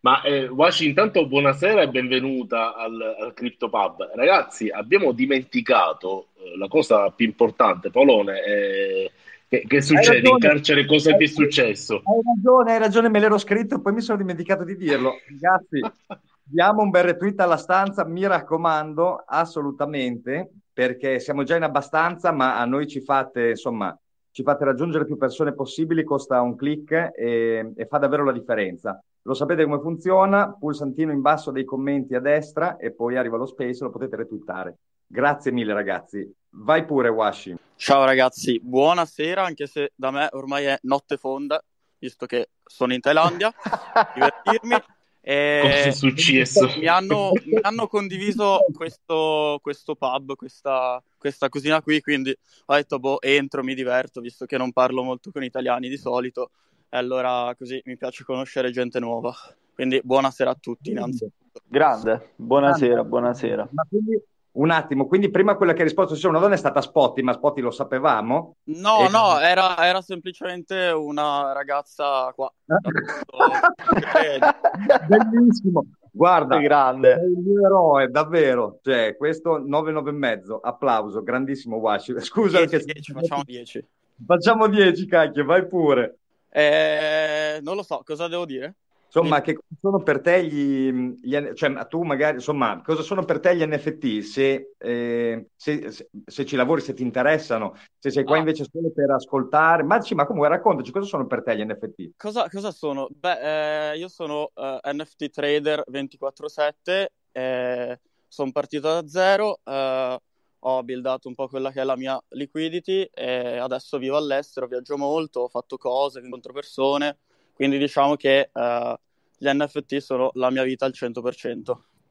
Ma eh, Washi, intanto buonasera e benvenuta al, al Pub. Ragazzi, abbiamo dimenticato eh, la cosa più importante, Paolone, eh, che, che succede in carcere? Cosa ti è successo? Hai ragione, hai ragione, me l'ero scritto, e poi mi sono dimenticato di dirlo. Ragazzi, diamo un bel retweet alla stanza, mi raccomando, assolutamente, perché siamo già in abbastanza, ma a noi ci fate, insomma, ci fate raggiungere più persone possibili, costa un clic e, e fa davvero la differenza. Lo sapete come funziona, pulsantino in basso dei commenti a destra e poi arriva lo space, lo potete retweetare. Grazie mille ragazzi, Vai pure, Washi. Ciao ragazzi, buonasera, anche se da me ormai è notte fonda, visto che sono in Thailandia, divertirmi. E Cosa è successo? Mi hanno, mi hanno condiviso questo, questo pub, questa, questa, cosina qui, quindi ho detto, boh, entro, mi diverto, visto che non parlo molto con italiani di solito, e allora così mi piace conoscere gente nuova. Quindi buonasera a tutti innanzitutto. Grande, buonasera, buonasera. Ma quindi un attimo, quindi prima quella che ha risposto cioè una donna è stata Spotty, ma Spotty lo sapevamo? No, e... no, era, era, semplicemente una ragazza qua. Ah. Eh, Bellissimo. Guarda, grande. è un eroe, davvero. Cioè, questo 9, 9 e mezzo, applauso, grandissimo Washi. Scusa, 10, che... 10, facciamo 10. Facciamo 10, cacchio, vai pure. Eh, non lo so, cosa devo dire? Insomma, che sono per te gli, gli cioè, tu magari, insomma, cosa sono per te gli NFT se, eh, se, se, se ci lavori, se ti interessano, se sei qua ah. invece solo per ascoltare, ma, sì, ma comunque raccontaci cosa sono per te gli NFT? Cosa, cosa sono? Beh, eh, io sono eh, NFT trader 24/7, eh, sono partito da zero, eh, ho buildato un po' quella che è la mia liquidity e adesso vivo all'estero, viaggio molto, ho fatto cose, incontro persone quindi diciamo che uh, gli NFT sono la mia vita al 100%.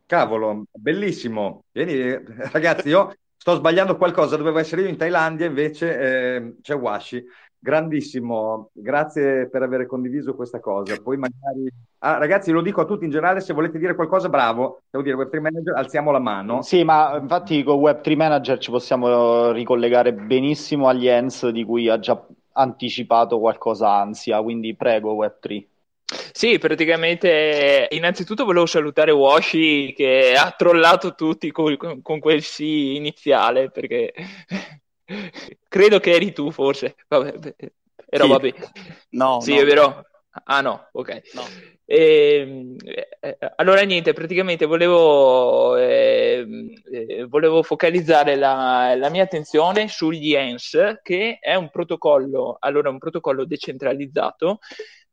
Cavolo, bellissimo. Vieni, eh, ragazzi, io sto sbagliando qualcosa, dovevo essere io in Thailandia, invece eh, c'è Washi. Grandissimo, grazie per aver condiviso questa cosa. Poi magari, ah, ragazzi, lo dico a tutti in generale: se volete dire qualcosa, bravo, devo dire Web3 Manager, alziamo la mano. Sì, ma eh, infatti con Web3 Manager ci possiamo ricollegare benissimo agli ENS di cui ha già anticipato qualcosa Ansia. Quindi prego, Web3. Sì, praticamente innanzitutto volevo salutare Washi che ha trollato tutti col, con quel sì iniziale perché credo che eri tu forse, vabbè, però sì. vabbè. No, sì, no. è vero. Ah no, ok. No. E, ehm, eh, eh, allora niente, praticamente volevo, ehm, eh, volevo focalizzare la, la, mia attenzione sugli ENS, che è un protocollo, allora, un protocollo decentralizzato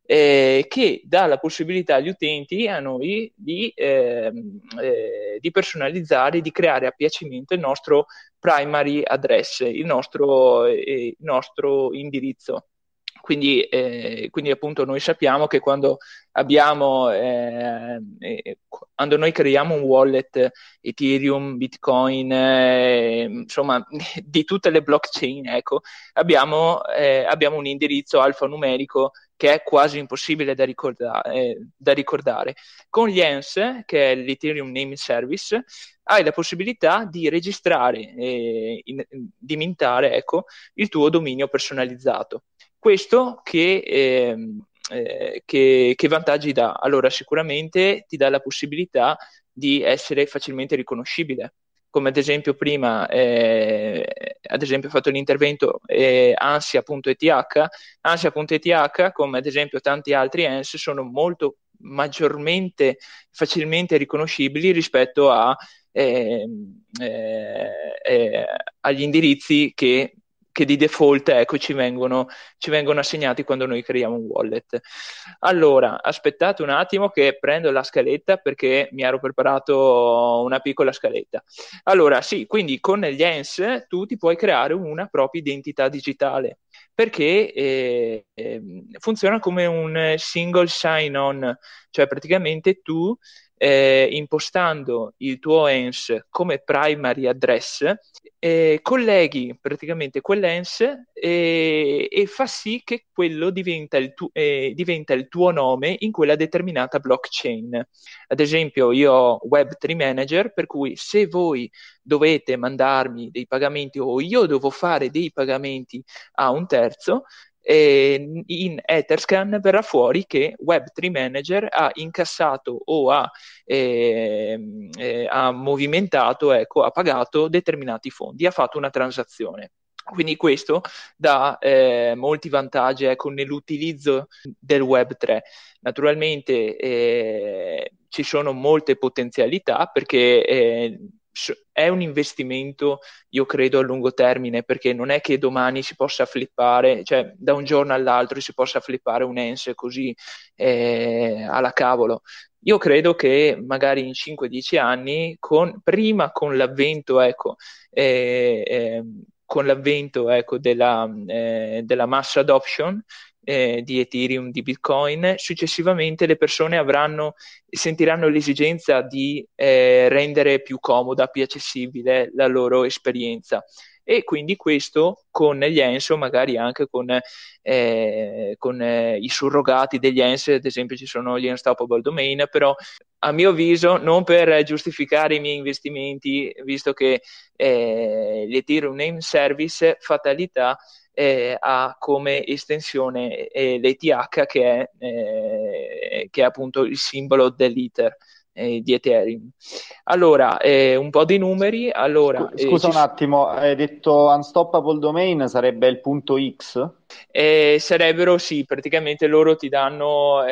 eh, che dà la possibilità agli utenti, a noi, di, eh, eh, di, personalizzare, di creare a piacimento il nostro primary address, il nostro, eh, il nostro indirizzo. Quindi, eh, quindi, appunto noi sappiamo che quando, abbiamo, eh, eh, quando noi creiamo un wallet Ethereum, Bitcoin, eh, insomma di tutte le blockchain, ecco, abbiamo, eh, abbiamo un indirizzo alfanumerico che è quasi impossibile da, ricorda- eh, da ricordare. Con gli l'ENS, che è l'Ethereum Name Service, hai la possibilità di registrare, eh, in, di mintare ecco, il tuo dominio personalizzato. Questo che, ehm, eh, che, che vantaggi dà? Allora, sicuramente ti dà la possibilità di essere facilmente riconoscibile come ad esempio prima, eh, ad esempio ho fatto l'intervento eh, ansia.eth, ansia.eth come ad esempio tanti altri ENS sono molto maggiormente, facilmente riconoscibili rispetto a, ehm, eh, eh, agli indirizzi che che di default ecco, ci, vengono, ci vengono assegnati quando noi creiamo un wallet. Allora, aspettate un attimo che prendo la scaletta perché mi ero preparato una piccola scaletta. Allora, sì, quindi con gli ENS tu ti puoi creare una propria identità digitale perché eh, ehm, funziona come un single sign-on, cioè praticamente tu eh, impostando il tuo ENS come primary address, eh, colleghi praticamente quell'ENS eh, e fa sì che quello diventa il, tu- eh, diventa il, tuo nome in quella determinata blockchain. Ad esempio, io ho Web3 Manager, per cui se voi dovete mandarmi dei pagamenti o io devo fare dei pagamenti a un terzo, eh, in Etherscan verrà fuori che Web3 Manager ha incassato o ha, eh, eh, ha movimentato, ecco, ha pagato determinati fondi, ha fatto una transazione. Quindi questo dà eh, molti vantaggi ecco, nell'utilizzo del Web3. Naturalmente eh, ci sono molte potenzialità perché eh, è un investimento, io credo, a lungo termine, perché non è che domani si possa flippare, cioè da un giorno all'altro si possa flippare un ENSE così eh, alla cavolo. Io credo che magari in 5-10 anni, con, prima con l'avvento, ecco, eh, eh, con l'avvento ecco, della, eh, della mass adoption, eh, di Ethereum, di Bitcoin, successivamente le persone avranno, sentiranno l'esigenza di eh, rendere più comoda, più accessibile la loro esperienza. E quindi questo con gli ENSO, magari anche con, eh, con eh, i surrogati degli ENSO, ad esempio ci sono gli Unstoppable Domain, però a mio avviso non per giustificare i miei investimenti, visto che eh, l'Ethereum Name Service fatalità eh, ha come estensione eh, l'ETH che è, eh, che è, appunto il simbolo dell'Ether eh, di Ethereum. Allora, eh, un po' di numeri. Allora, eh, Scusa eh, ci... un attimo, hai detto unstoppable domain sarebbe il punto X? Eh, sarebbero sì, praticamente loro ti danno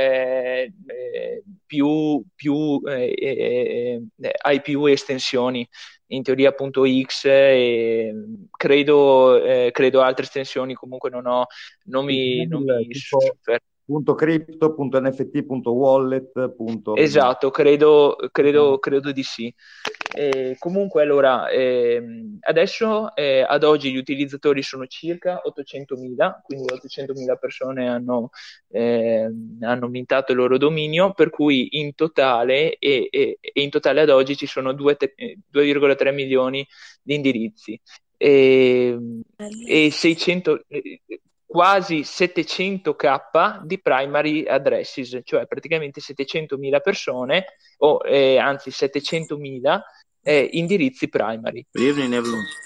più, più hai più estensioni in X e mm, credo, eh, credo altre estensioni comunque non ho non mi, non mi tipo, super... .crypto.nft.wallet. Esatto, credo, credo, credo di sì. E comunque, allora, ehm, adesso eh, ad oggi gli utilizzatori sono circa 800.000, quindi 800.000 persone hanno, ehm, hanno mintato il loro dominio, per cui in totale, e, e, e in totale ad oggi ci sono 2, te- 2,3 eh, milioni di indirizzi. Ehm, e, e 600, eh, quasi 700k di primary addresses, cioè praticamente 700.000 persone, o eh, anzi 700.000 eh, indirizzi primary.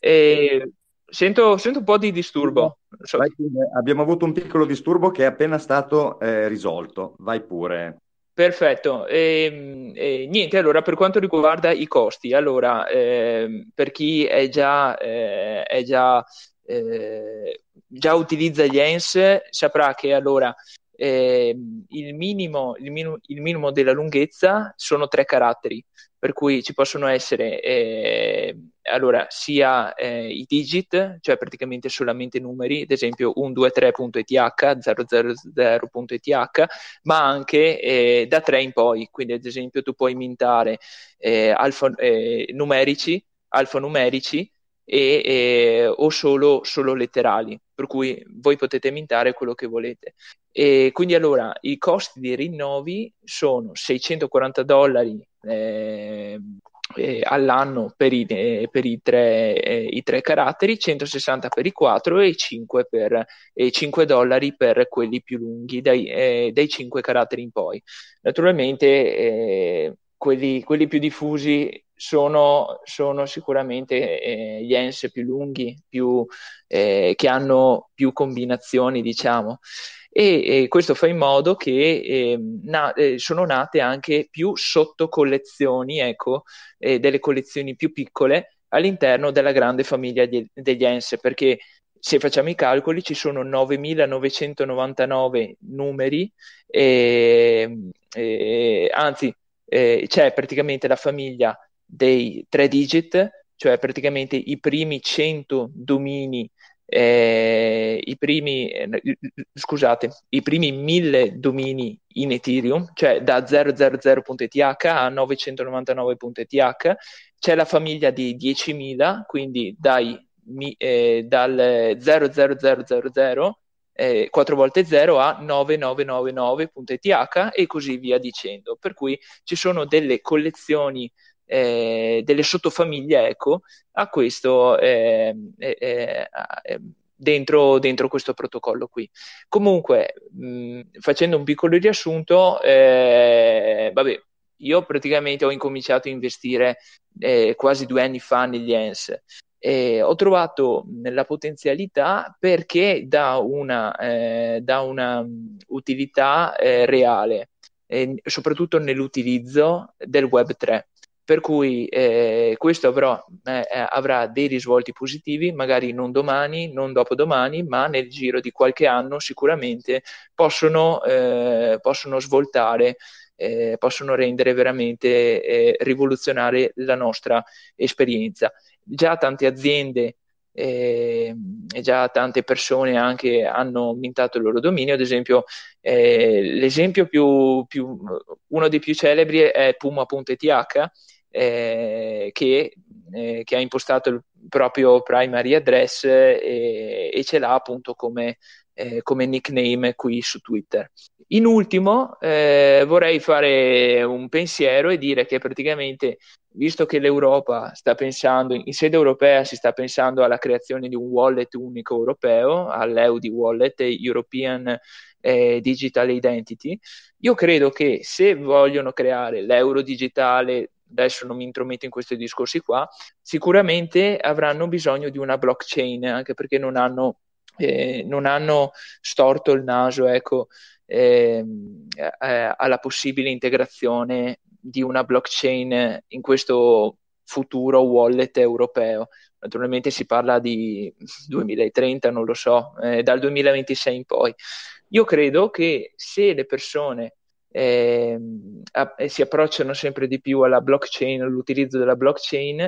Eh, sento, sento, un po' di disturbo. So. Vai, eh, abbiamo avuto un piccolo disturbo che è appena stato eh, risolto. Vai pure. Perfetto, e, ehm, e, niente, allora per quanto riguarda i costi, allora ehm, per chi è già, eh, è già eh, già utilizza gli ENS saprà che allora eh, il, minimo, il, minimo, il, minimo, della lunghezza sono tre caratteri, per cui ci possono essere eh, allora, sia eh, i digit, cioè praticamente solamente numeri, ad esempio 123.eth, 000.eth, ma anche eh, da tre in poi, quindi ad esempio tu puoi mintare eh, alfa, eh, numerici, alfanumerici e, o solo, solo letterali per cui voi potete mintare quello che volete. E quindi allora i costi di rinnovi sono 640 dollari eh, eh, all'anno per, i, eh, per i, tre, eh, i, tre, caratteri, 160 per i quattro e 5, per, 5 dollari per quelli più lunghi, dai, eh, dai 5 caratteri in poi. Naturalmente eh, quelli, quelli più diffusi sono, sono sicuramente eh, gli ENS più lunghi, più, eh, che hanno più combinazioni, diciamo. E, e questo fa in modo che ehm, eh, na- sono nate anche più sottocollezioni, ecco, eh, delle collezioni più piccole all'interno della grande famiglia di- degli ENS, perché se facciamo i calcoli ci sono 9.999 numeri, ehm, eh, anzi eh, c'è cioè, praticamente la famiglia dei tre digit, cioè praticamente i primi 100 domini, eh, i primi, eh, scusate, i primi 1000 domini in Ethereum, cioè da 000.eth a 999.eth, c'è la famiglia di 10.000, quindi dai, mi, eh, dal 00000 4 eh, volte 0 a 9999.eth e così via dicendo. Per cui ci sono delle collezioni, eh, delle sottofamiglie ecco, a questo, ehm, eh, eh ehm, dentro, dentro, questo protocollo qui. Comunque, mh, mm, facendo un piccolo riassunto, eh, vabbè, io praticamente ho incominciato a investire eh, quasi due anni fa negli ENS eh, ho trovato la potenzialità perché dà una, eh, dà una mm, utilità eh, reale, soprattutto nell'utilizzo del Web 3. Per cui eh, questo avrò, eh, eh, avrà dei risvolti positivi, magari non domani, non dopodomani, ma nel giro di qualche anno sicuramente possono, possono svoltare eh, possono rendere veramente eh, rivoluzionare la nostra esperienza già tante aziende eh, e già tante persone anche hanno aumentato il loro dominio. Ad esempio, eh, l'esempio più, più, uno dei più celebri è Puma.eth eh, che, eh, che, ha impostato il proprio primary address e, eh, e ce l'ha appunto come, eh, come, nickname qui su Twitter. In ultimo, vorrei fare un pensiero e dire che praticamente visto che l'Europa sta pensando, in sede europea si sta pensando alla creazione di un wallet unico europeo, all'EUDI Wallet, European eh, Digital Identity, io credo che se vogliono creare l'euro digitale, adesso non mi intrometto in questi discorsi qua, sicuramente avranno bisogno di una blockchain, anche perché non hanno, eh, non hanno storto il naso, ecco, eh, alla possibile integrazione di una blockchain in questo futuro wallet europeo. Naturalmente si parla di 2030, non lo so, eh, dal 2026 in poi. Io credo che se le persone ehm, eh, a- si approcciano sempre di più alla blockchain, all'utilizzo della blockchain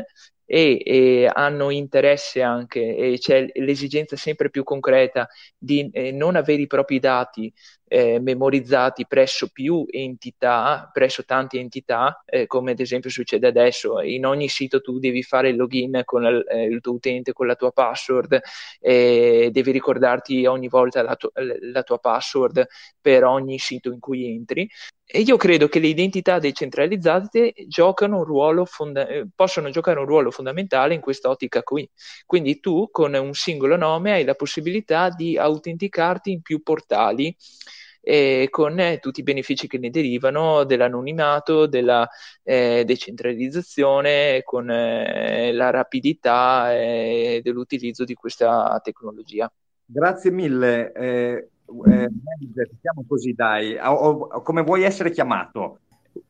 e, e hanno interesse anche e c'è l'esigenza sempre più concreta di eh, non avere i propri dati eh, memorizzati presso più entità, presso tante entità, eh, come ad esempio succede adesso. In ogni sito tu devi fare il login con la, eh, il tuo utente, con la tua password, devi ricordarti ogni volta la, tu- la tua password per ogni sito in cui entri. E io credo che le identità decentralizzate giocano un fonda- eh, possono giocare un ruolo fondamentale in quest'ottica qui. Quindi tu con un singolo nome hai la possibilità di autenticarti in più portali e con eh, tutti i benefici che ne derivano dell'anonimato, della eh, decentralizzazione, con eh, la rapidità dell'utilizzo di questa tecnologia. Grazie mille. manager, siamo così dai, o, o, come vuoi essere chiamato?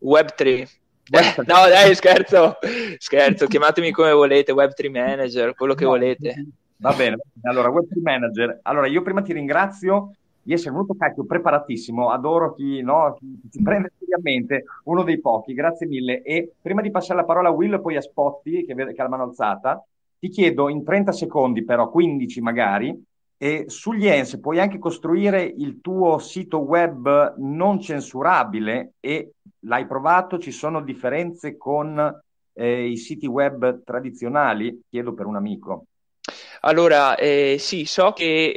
Web3. Web3. no, dai, scherzo, scherzo, chiamatemi come volete, Web3 Manager, quello che no, volete. Va bene, allora Web3 Manager, allora io prima ti ringrazio di essere venuto cacchio preparatissimo, adoro chi, no, chi, chi prende seriamente, uno dei pochi, grazie mille. E prima di passare la parola a Will e poi a Spotti, che, che ha la mano alzata, ti chiedo in 30 secondi, però 15 magari, e sugli ENS puoi anche costruire il tuo sito web non censurabile e l'hai provato, ci sono differenze con eh, i siti web tradizionali? Chiedo per un amico. Allora, eh, sì, so che,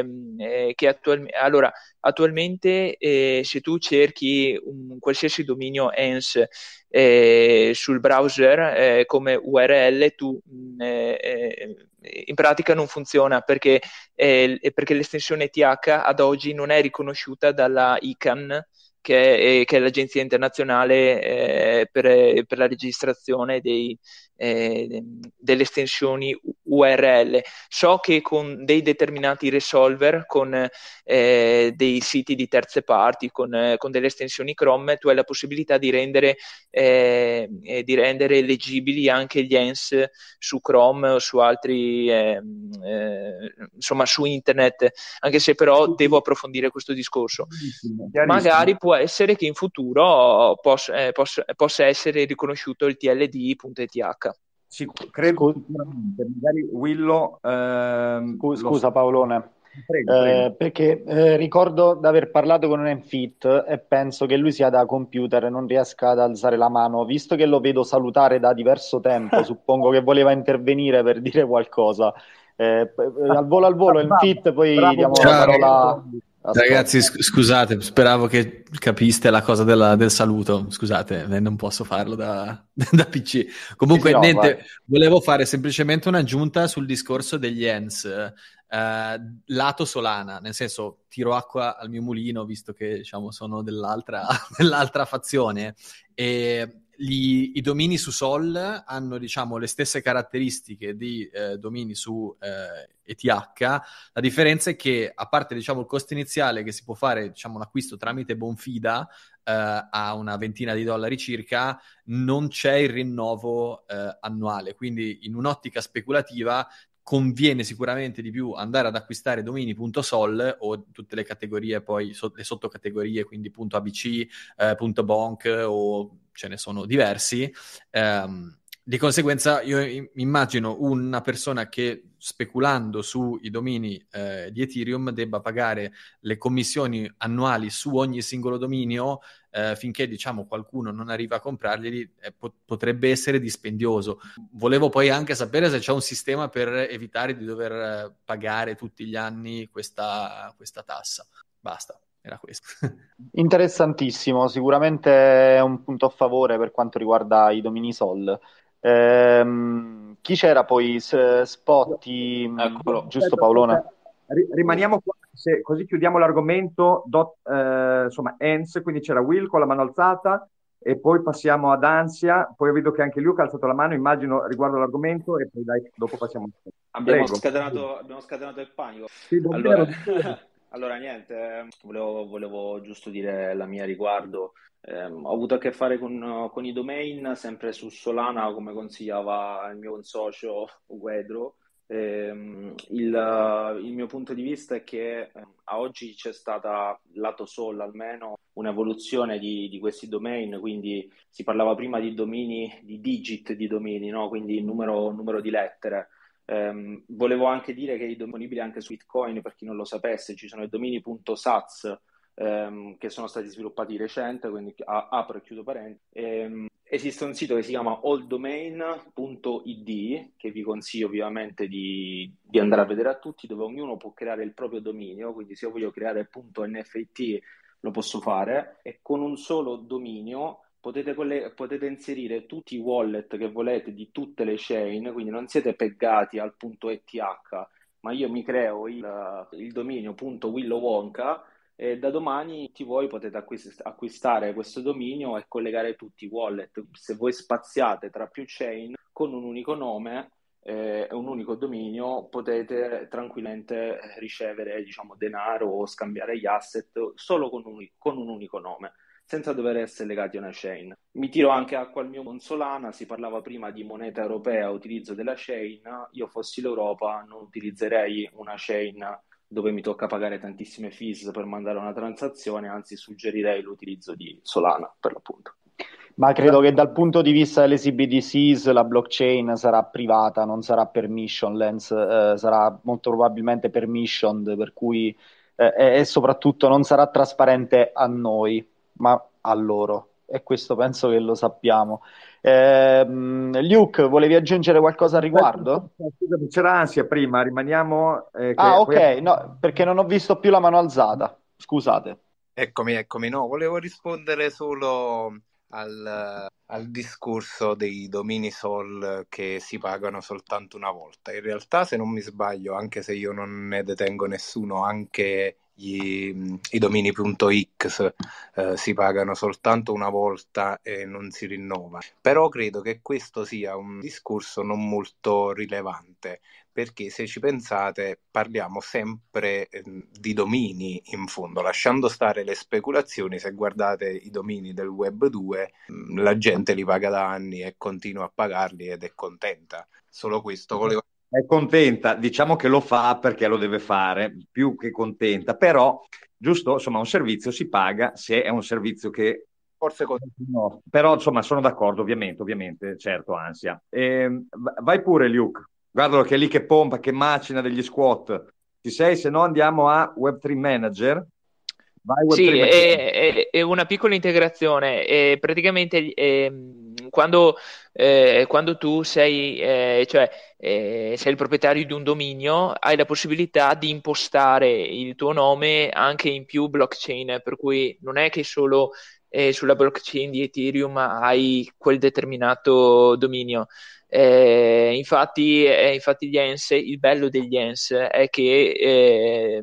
ehm, eh, che attual- allora, attualmente eh, se tu cerchi un qualsiasi dominio ENS eh, sul browser eh, come URL, tu mm, eh, in pratica non funziona perché, perché, l'estensione TH ad oggi non è riconosciuta dalla ICANN. Che è, che è l'Agenzia internazionale per, per la registrazione dei, Ehm, delle estensioni URL. So che con dei determinati resolver, con eh, dei siti di terze parti, con, eh, con, delle estensioni Chrome, tu hai la possibilità di rendere, ehm, eh, di rendere leggibili anche gli ENS su Chrome o su altri, ehm, eh, insomma su internet, anche se però devo approfondire questo discorso. Chiarissimo, chiarissimo. Magari può essere che in futuro possa, eh, possa, possa essere riconosciuto il tld.eth Sicur- credo sicuramente, magari Willo. Ehm, Scusa, lo... Paolone. Prego, eh, prego. Eh, perché eh, ricordo di aver parlato con un Enfit e penso che lui sia da computer e non riesca ad alzare la mano. Visto che lo vedo salutare da diverso tempo, suppongo che voleva intervenire per dire qualcosa. Eh, eh al volo al volo, Enfit, poi bravo, diamo bravo. la parola. Ragazzi, sc- scusate, speravo che capiste la cosa della, del saluto. Scusate, eh, non posso farlo da, da PC. Comunque, sì, no, niente, vai. volevo fare semplicemente un'aggiunta sul discorso degli ENS. Eh, lato Solana, nel senso, tiro acqua al mio mulino, visto che diciamo, sono dell'altra, dell'altra fazione. E gli, i domini su Sol hanno diciamo, le stesse caratteristiche di eh, domini su eh, ETH, la differenza è che a parte diciamo, il costo iniziale che si può fare diciamo, un acquisto tramite Bonfida eh, a una ventina di dollari circa, non c'è il rinnovo eh, annuale, quindi in un'ottica speculativa conviene sicuramente di più andare ad acquistare domini.sol o tutte le categorie poi so- le sottocategorie quindi .abc, eh, .bonk o ce ne sono diversi. Ehm, di conseguenza, io immagino una persona che speculando sui domini eh, di Ethereum debba pagare le commissioni annuali su ogni singolo dominio eh, finché diciamo qualcuno non arriva a comprarglieli, eh, po- potrebbe essere dispendioso. Volevo poi anche sapere se c'è un sistema per evitare di dover eh, pagare tutti gli anni questa, questa tassa. Basta era questo. Interessantissimo, sicuramente è un punto a favore per quanto riguarda i domini Sol. Ehm, chi c'era poi? Spotti, mm, Eccolo. giusto Paolone? Rimaniamo qua, se, così chiudiamo l'argomento. Dot, eh, insomma, Enz, quindi c'era Will con la mano alzata e poi passiamo ad Ansia, poi vedo che anche Luca ha alzato la mano, immagino riguardo l'argomento e poi dai, dopo passiamo. Abbiamo scatenato, abbiamo scatenato, il panico. Sì, allora... Allora, niente, ehm, volevo, volevo, giusto dire la mia riguardo. Eh, ho avuto a che fare con, con, i domain sempre su Solana, come consigliava il mio consocio Guedro. Eh, il, il, mio punto di vista è che ehm, a oggi c'è stata, lato Sol almeno, un'evoluzione di, di, questi domain, quindi si parlava prima di domini, di digit di domini, no? quindi numero, numero di lettere. Um, volevo anche dire che è disponibile anche su Bitcoin, per chi non lo sapesse, ci sono i domini.sats um, ehm, che sono stati sviluppati di recente, quindi a- apro e chiudo parenti. Um, ehm, esiste un sito che si chiama alldomain.id che vi consiglio ovviamente di, di, andare a vedere a tutti, dove ognuno può creare il proprio dominio, quindi se io voglio creare .nft lo posso fare e con un solo dominio Potete, coll- potete, inserire tutti i wallet che volete di tutte le chain, quindi non siete peggati al punto ETH, ma io mi creo il, il dominio.willowonka e da domani tutti voi potete acquist- acquistare questo dominio e collegare tutti i wallet. Se voi spaziate tra più chain con un unico nome eh, e eh, un unico dominio, potete tranquillamente ricevere diciamo, denaro o scambiare gli asset solo con un, con un unico nome senza dover essere legati a una chain. Mi tiro anche acqua al mio consolana, si parlava prima di moneta europea, utilizzo della chain, io fossi l'Europa non utilizzerei una chain dove mi tocca pagare tantissime fees per mandare una transazione, anzi suggerirei l'utilizzo di Solana per l'appunto. Ma credo che dal punto di vista delle CBDCs la blockchain sarà privata, non sarà permissionless, eh, sarà molto probabilmente permissioned, per cui eh, e soprattutto non sarà trasparente a noi ma a loro. E questo penso che lo sappiamo. Eh, Luke, volevi aggiungere qualcosa al riguardo? C'era ansia prima, rimaniamo. Eh, ah, ok, poi... no, perché non ho visto più la mano alzata. Scusate. Eccomi, eccomi. No, volevo rispondere solo al, al, discorso dei domini Sol che si pagano soltanto una volta. In realtà, se non mi sbaglio, anche se io non ne detengo nessuno, anche gli, i domini.x eh, si pagano soltanto una volta e non si rinnova. Però credo che questo sia un discorso non molto rilevante, perché se ci pensate parliamo sempre eh, di domini in fondo, lasciando stare le speculazioni, se guardate i domini del web 2, mm, la gente li paga da anni e continua a pagarli ed è contenta. Solo questo volevo è contenta, diciamo che lo fa perché lo deve fare, più che contenta, però giusto, insomma, un servizio si paga se è un servizio che forse così. No, però insomma sono d'accordo, ovviamente, ovviamente, certo, ansia. E, ehm, vai pure Luke. Guardalo che è lì che pompa, che macina degli squat. Ci sei? Se no andiamo a Web3 Manager. Vai Web3 sì, Manager. È, è, è, una piccola integrazione. È praticamente eh, quando, eh, quando tu sei, eh, cioè, eh, sei il proprietario di un dominio, hai la possibilità di impostare il tuo nome anche in più blockchain, per cui non è che solo eh, sulla blockchain di Ethereum hai quel determinato dominio. Eh, infatti, eh, infatti, gli ENS, il bello degli ENS è che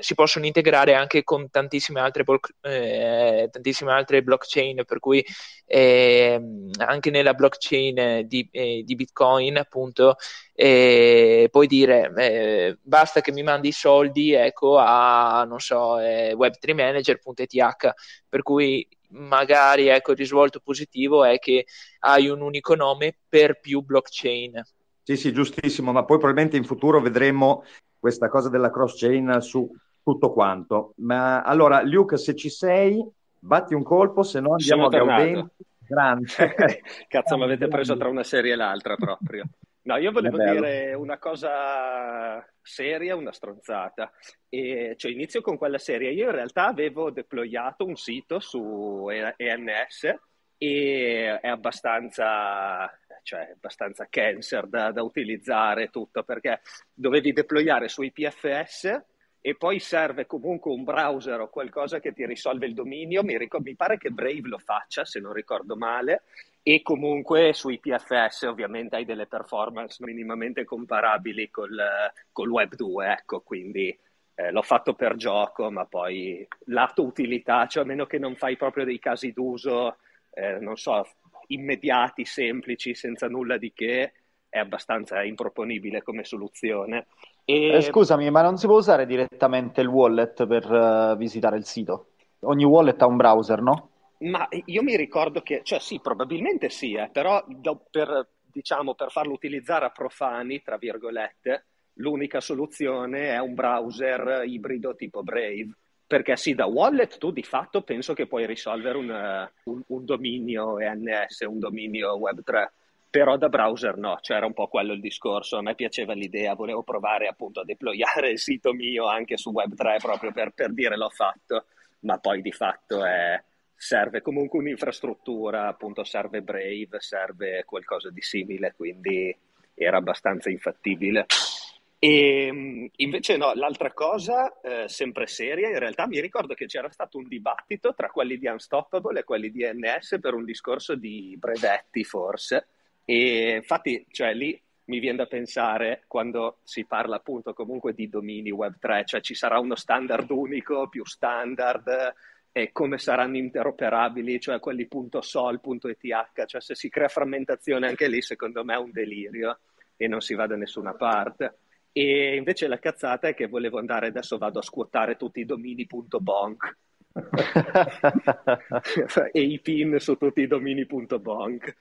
si possono integrare anche con tantissime altre, blo- eh, tantissime altre blockchain, per cui eh, anche nella blockchain di, eh, di Bitcoin, appunto, eh, puoi dire eh, basta che mi mandi i soldi ecco, a non so, eh, web3manager.eth, per cui magari ecco, il risvolto positivo è che hai un unico nome per più blockchain. Sì, sì, giustissimo, ma poi probabilmente in futuro vedremo questa cosa della cross-chain su tutto quanto. Ma allora, Luke, se ci sei, batti un colpo, se no andiamo a Gaudenti. Grande. Cazzo, mi avete preso tra una serie e l'altra proprio. No, io volevo dire una cosa seria, una stronzata. E, cioè, inizio con quella serie. Io in realtà avevo deployato un sito su ENS e è abbastanza, cioè, abbastanza cancer da, da utilizzare tutto perché dovevi deployare su IPFS e poi serve comunque un browser o qualcosa che ti risolve il dominio. Mi, ric- mi pare che Brave lo faccia, se non ricordo male, e comunque sui PFS ovviamente hai delle performance minimamente comparabili col, col Web 2, ecco, quindi eh, l'ho fatto per gioco, ma poi lato utilità, cioè a meno che non fai proprio dei casi d'uso, eh, non so, immediati, semplici, senza nulla di che, è abbastanza improponibile come soluzione. E... Eh, eh, scusami, ma non si può usare direttamente il wallet per uh, visitare il sito? Ogni wallet ha un browser, no? Ma io mi ricordo che, cioè sì, probabilmente sì, eh, però do, per, diciamo, per farlo utilizzare a profani, tra virgolette, l'unica soluzione è un browser ibrido tipo Brave. Perché sì, da wallet tu di fatto penso che puoi risolvere un, eh, un, un dominio ENS, un dominio Web3 però da browser no, cioè era un po' quello il discorso, a me piaceva l'idea, volevo provare appunto a deployare il sito mio anche su Web3 proprio per, per dire l'ho fatto, ma poi di fatto è, serve comunque un'infrastruttura, appunto serve Brave, serve qualcosa di simile, quindi era abbastanza infattibile. E ehm, invece no, l'altra cosa, eh, sempre seria, in realtà mi ricordo che c'era stato un dibattito tra quelli di Unstoppable e quelli di NS per un discorso di brevetti forse, e infatti, cioè, lì mi viene da pensare quando si parla appunto comunque di domini Web3, cioè ci sarà uno standard unico, più standard, e come saranno interoperabili, cioè quelli punto .sol, punto .eth, cioè se si crea frammentazione anche lì secondo me è un delirio e non si va da nessuna parte. E invece la cazzata è che volevo andare, adesso vado a scuotare tutti i domini punto .bonk e i pin su tutti i domini punto .bonk.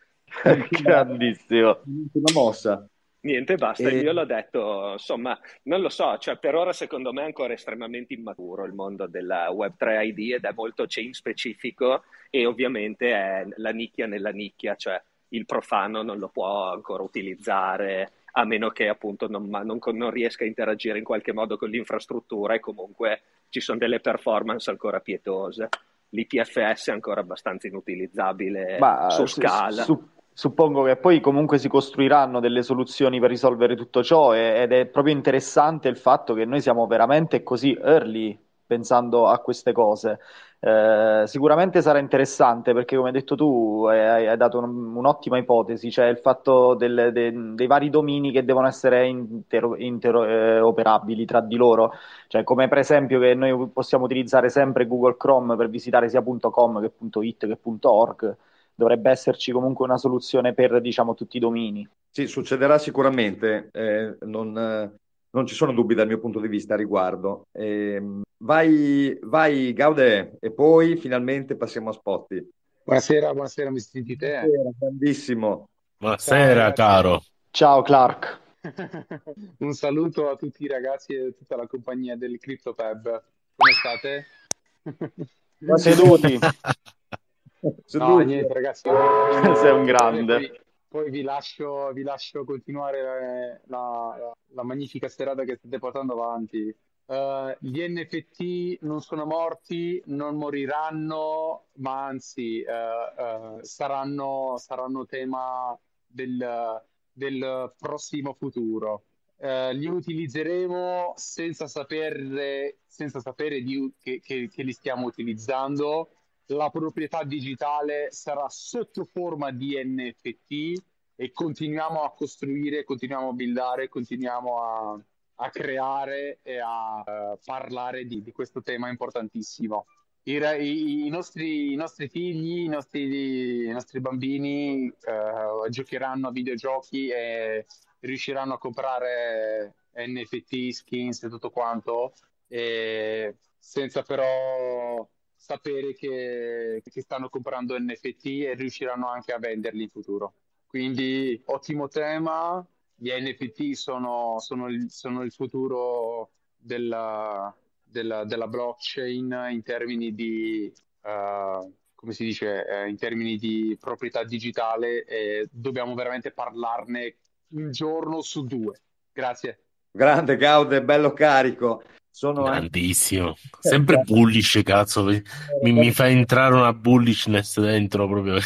Grandissimo. Una mossa. Niente, basta. E... Io l'ho detto, insomma, non lo so, cioè, per ora secondo me è ancora estremamente immaturo il mondo della Web3 ID ed è molto chain specifico e ovviamente è la nicchia nella nicchia, cioè il profano non lo può ancora utilizzare a meno che appunto non, non, non riesca a interagire in qualche modo con l'infrastruttura e comunque ci sono delle performance ancora pietose. L'IPFS è ancora abbastanza inutilizzabile Ma, su eh, scala. Su, su suppongo che poi comunque si costruiranno delle soluzioni per risolvere tutto ciò ed è proprio interessante il fatto che noi siamo veramente così early pensando a queste cose. Eh, sicuramente sarà interessante perché, come hai detto tu, hai, hai dato un, un'ottima ipotesi, cioè il fatto del, de, dei vari domini che devono essere interoperabili eh, tra di loro, cioè come per esempio che noi possiamo utilizzare sempre Google Chrome per visitare sia.com che .it che .org dovrebbe esserci comunque una soluzione per diciamo, tutti i domini. Sì, succederà sicuramente, eh, non, non, ci sono dubbi dal mio punto di vista a riguardo. Eh, vai, vai Gaude e poi finalmente passiamo a Spotti. Buonasera, buonasera, mi sentite? Buonasera, grandissimo. Buonasera, caro. Ciao Clark. Un saluto a tutti i ragazzi e a tutta la compagnia del CryptoPeb. Come state? Buonasera a tutti. No, niente, ragazzi, io... sei un grande. Poi, vi, lascio, vi lascio, continuare la, eh, la, la, magnifica serata che state portando avanti. Uh, gli NFT non sono morti, non moriranno, ma anzi uh, uh, saranno, saranno, tema del, del prossimo futuro. Uh, li utilizzeremo senza sapere, senza sapere di, che, che, che, li stiamo utilizzando la proprietà digitale sarà sotto forma di NFT e continuiamo a costruire, continuiamo a buildare, continuiamo a, a creare e a uh, parlare di, di, questo tema importantissimo. I, i, i, nostri, I, nostri, figli, i nostri, nostri bambini uh, giocheranno a videogiochi e riusciranno a comprare NFT, skins e tutto quanto, e senza però sapere che, che stanno comprando NFT e riusciranno anche a venderli in futuro. Quindi ottimo tema, gli NFT sono, sono, il, sono il, futuro della, della, della, blockchain in termini di, uh, come si dice, eh, in termini di proprietà digitale e dobbiamo veramente parlarne un giorno su due. Grazie. Grande Gaude, bello carico. Sono Grandissimo, anche... sempre bullish, cazzo, mi, mi, fa entrare una bullishness dentro proprio.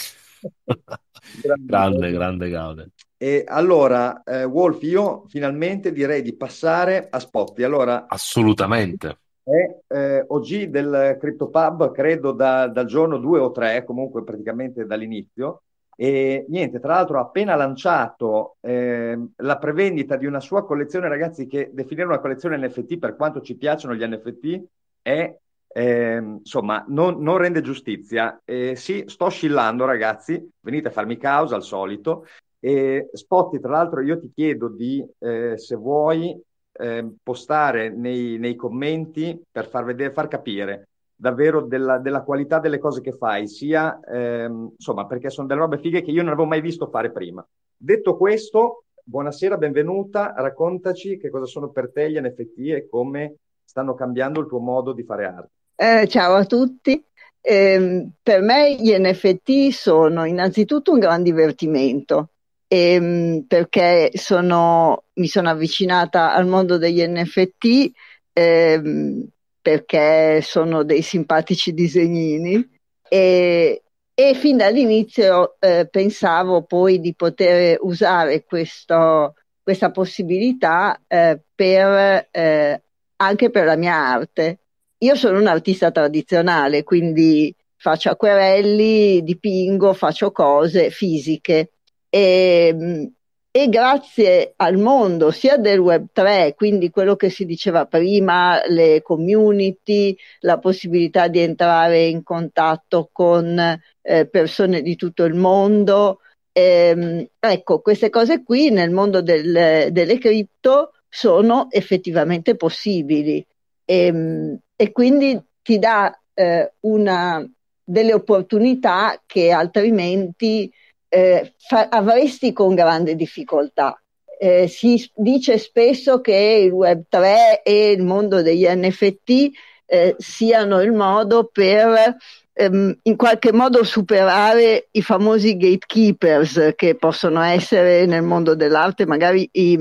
grande, grande, grande. E allora, eh, Wolf, io finalmente direi di passare a Spotti. Allora, Assolutamente. È eh, OG del CryptoPub, credo da, dal giorno 2 o 3, comunque praticamente dall'inizio. E niente, tra l'altro ha appena lanciato eh, la prevendita di una sua collezione, ragazzi, che definire una collezione NFT, per quanto ci piacciono gli NFT, è eh, insomma, non, non, rende giustizia. Eh, sì, sto oscillando, ragazzi, venite a farmi causa al solito. E Spotti, tra l'altro, io ti chiedo di, eh, se vuoi, ehm, postare nei, nei, commenti per far, vedere, far capire davvero della, della, qualità delle cose che fai, sia ehm, insomma perché sono delle robe fighe che io non avevo mai visto fare prima. Detto questo, buonasera, benvenuta, raccontaci che cosa sono per te gli NFT e come stanno cambiando il tuo modo di fare arte. Eh, ciao a tutti. Eh, per me gli NFT sono innanzitutto un gran divertimento ehm, perché sono, mi sono avvicinata al mondo degli NFT ehm, perché sono dei simpatici disegnini e, e fin dall'inizio eh, pensavo poi di poter usare questo, questa possibilità eh, per, eh, anche per la mia arte. Io sono un artista tradizionale, quindi faccio acquerelli, dipingo, faccio cose fisiche e, mm, e grazie al mondo sia del web 3, quindi quello che si diceva prima, le community, la possibilità di entrare in contatto con eh, persone di tutto il mondo, ehm, ecco, queste cose qui nel mondo del, delle cripto sono effettivamente possibili e, ehm, e quindi ti dà eh, una, delle opportunità che altrimenti eh, fa- avresti con grande difficoltà. Eh, si dice spesso che il Web3 e il mondo degli NFT eh, siano il modo per ehm, in qualche modo superare i famosi gatekeepers che possono essere nel mondo dell'arte, magari i,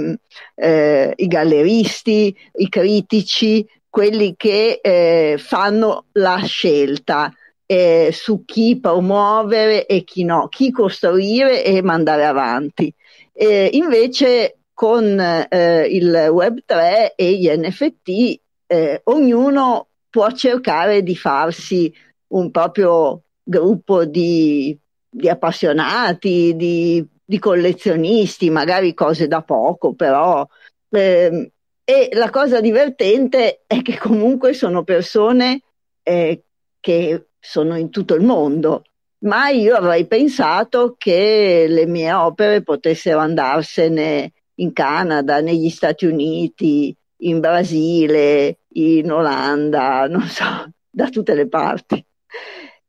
eh, i galleristi, i critici, quelli che eh, fanno la scelta eh, su chi promuovere e chi no, chi costruire e mandare avanti. Eh, invece con eh, il Web3 e gli NFT eh, ognuno può cercare di farsi un proprio gruppo di, di appassionati, di, di, collezionisti, magari cose da poco, però eh, e la cosa divertente è che comunque sono persone eh, che sono in tutto il mondo, ma io avrei pensato che le mie opere potessero andarsene in Canada, negli Stati Uniti, in Brasile, in Olanda, non so, da tutte le parti.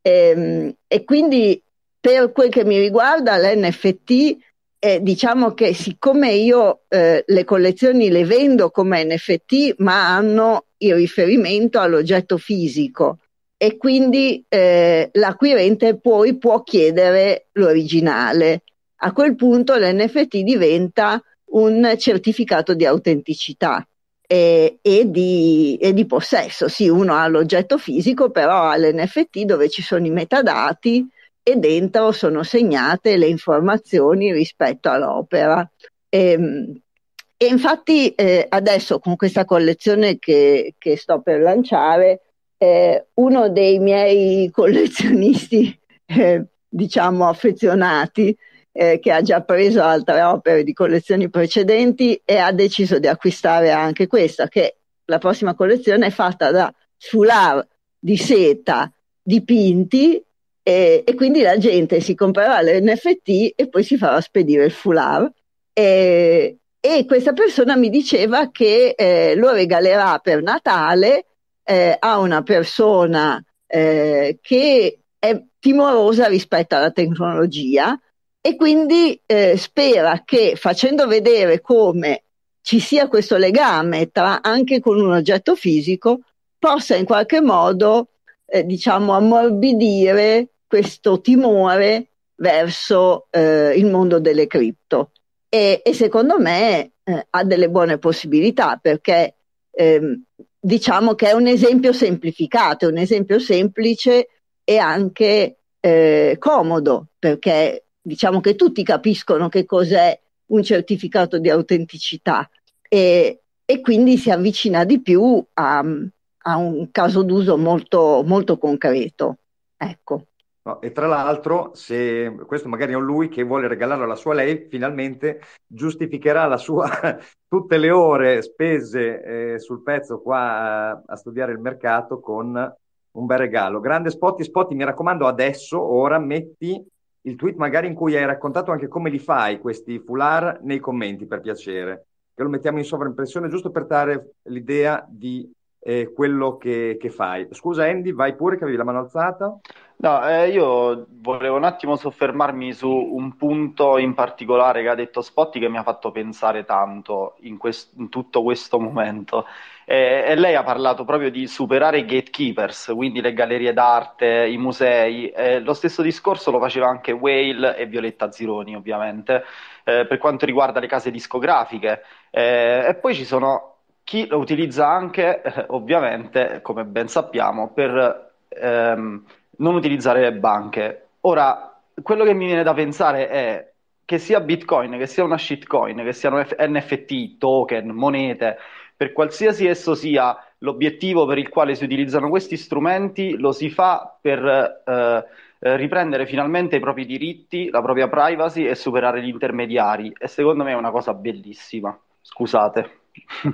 E, ehm, e quindi per quel che mi riguarda l'NFT, eh, diciamo che siccome io eh, le collezioni le vendo come NFT, ma hanno il riferimento all'oggetto fisico, e quindi eh, l'acquirente poi può chiedere l'originale. A quel punto l'NFT diventa un certificato di autenticità e, e, di, e di possesso. Sì, uno ha l'oggetto fisico, però ha l'NFT dove ci sono i metadati e dentro sono segnate le informazioni rispetto all'opera. E, ehm, e infatti eh, adesso con questa collezione che, che sto per lanciare eh, uno dei miei collezionisti, eh, diciamo affezionati, eh, che ha già preso altre opere di collezioni precedenti e ha deciso di acquistare anche questa, che la prossima collezione è fatta da foulard di seta dipinti e, e, quindi la gente si comprerà l'NFT e poi si farà spedire il foulard. E, e questa persona mi diceva che eh, lo regalerà per Natale eh, a una persona eh, che è timorosa rispetto alla tecnologia e quindi eh, spera che facendo vedere come ci sia questo legame tra, anche con un oggetto fisico possa in qualche modo eh, diciamo ammorbidire questo timore verso eh, il mondo delle cripto e, e secondo me eh, ha delle buone possibilità perché ehm, diciamo che è un esempio semplificato, un esempio semplice e anche eh, comodo, perché diciamo che tutti capiscono che cos'è un certificato di autenticità e, e quindi si avvicina di più a, a un caso d'uso molto, molto concreto. Ecco. No, e tra l'altro, se questo magari è un lui che vuole regalarlo alla sua lei, finalmente giustificherà la sua tutte le ore spese eh, sul pezzo qua a, eh, a, studiare il mercato con un bel regalo. Grande Spotty, Spotty, mi raccomando adesso, ora, metti il tweet magari in cui hai raccontato anche come li fai questi foulard nei commenti, per piacere, che lo mettiamo in sovraimpressione giusto per dare l'idea di eh, quello che, che, fai. Scusa Andy, vai pure che avevi la mano alzata. No, eh, io volevo un attimo soffermarmi su un punto in particolare che ha detto Spotti che mi ha fatto pensare tanto in, quest- in tutto questo momento. Eh, e lei ha parlato proprio di superare i gatekeepers, quindi le gallerie d'arte, i musei. Eh, lo stesso discorso lo faceva anche Whale e Violetta Zironi, ovviamente, eh, per quanto riguarda le case discografiche. Eh, e poi ci sono chi lo utilizza anche, eh, ovviamente, come ben sappiamo, per ehm, non utilizzare le banche. Ora, quello che mi viene da pensare è che sia Bitcoin, che sia una shitcoin, che siano F- NFT, token, monete, per qualsiasi esso sia l'obiettivo per il quale si utilizzano questi strumenti, lo si fa per eh, riprendere finalmente i propri diritti, la propria privacy e superare gli intermediari. E secondo me è una cosa bellissima. Scusate.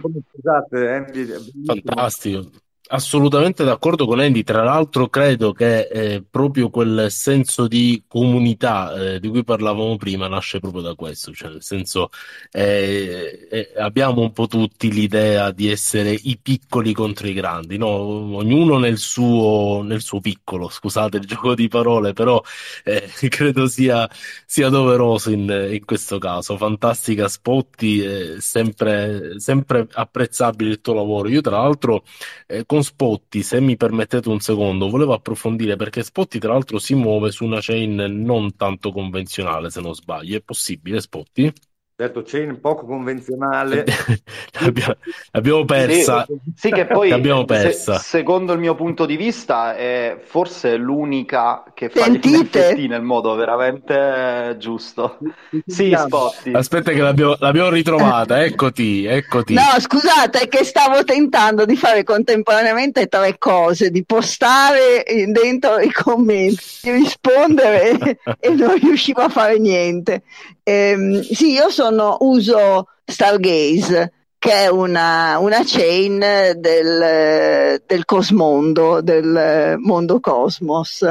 Come scusate, Andy, eh, fantastico. Assolutamente d'accordo con Andy, tra l'altro credo che eh, proprio quel senso di comunità eh, di cui parlavamo prima nasce proprio da questo, cioè nel senso eh, eh abbiamo un po' tutti l'idea di essere i piccoli contro i grandi, no? ognuno nel suo, nel suo piccolo, scusate il gioco di parole, però eh, credo sia, sia doveroso in, in, questo caso. Fantastica Spotti, eh, sempre, sempre apprezzabile il tuo lavoro. Io tra l'altro... Eh, con Spotti, se mi permettete un secondo, volevo approfondire perché Spotty, tra l'altro si muove su una chain non tanto convenzionale, se non sbaglio. È possibile Spotty? Certo, chain poco convenzionale. Eh, l'abbiamo, l'abbiamo, persa. Sì, sì che poi, l'abbiamo persa. Se, secondo il mio punto di vista, è forse l'unica che fa Sentite? gli NFT nel modo veramente giusto. Sì, Spotti. Aspetta che l'abbiamo, l'abbiamo ritrovata, eccoti, eccoti. No, scusate, è che stavo tentando di fare contemporaneamente tre cose, di postare dentro i commenti, di rispondere e non riuscivo a fare niente. Eh, sì, io sono, uso Stargaze, che è una, una chain del, del, cosmondo, del mondo cosmos.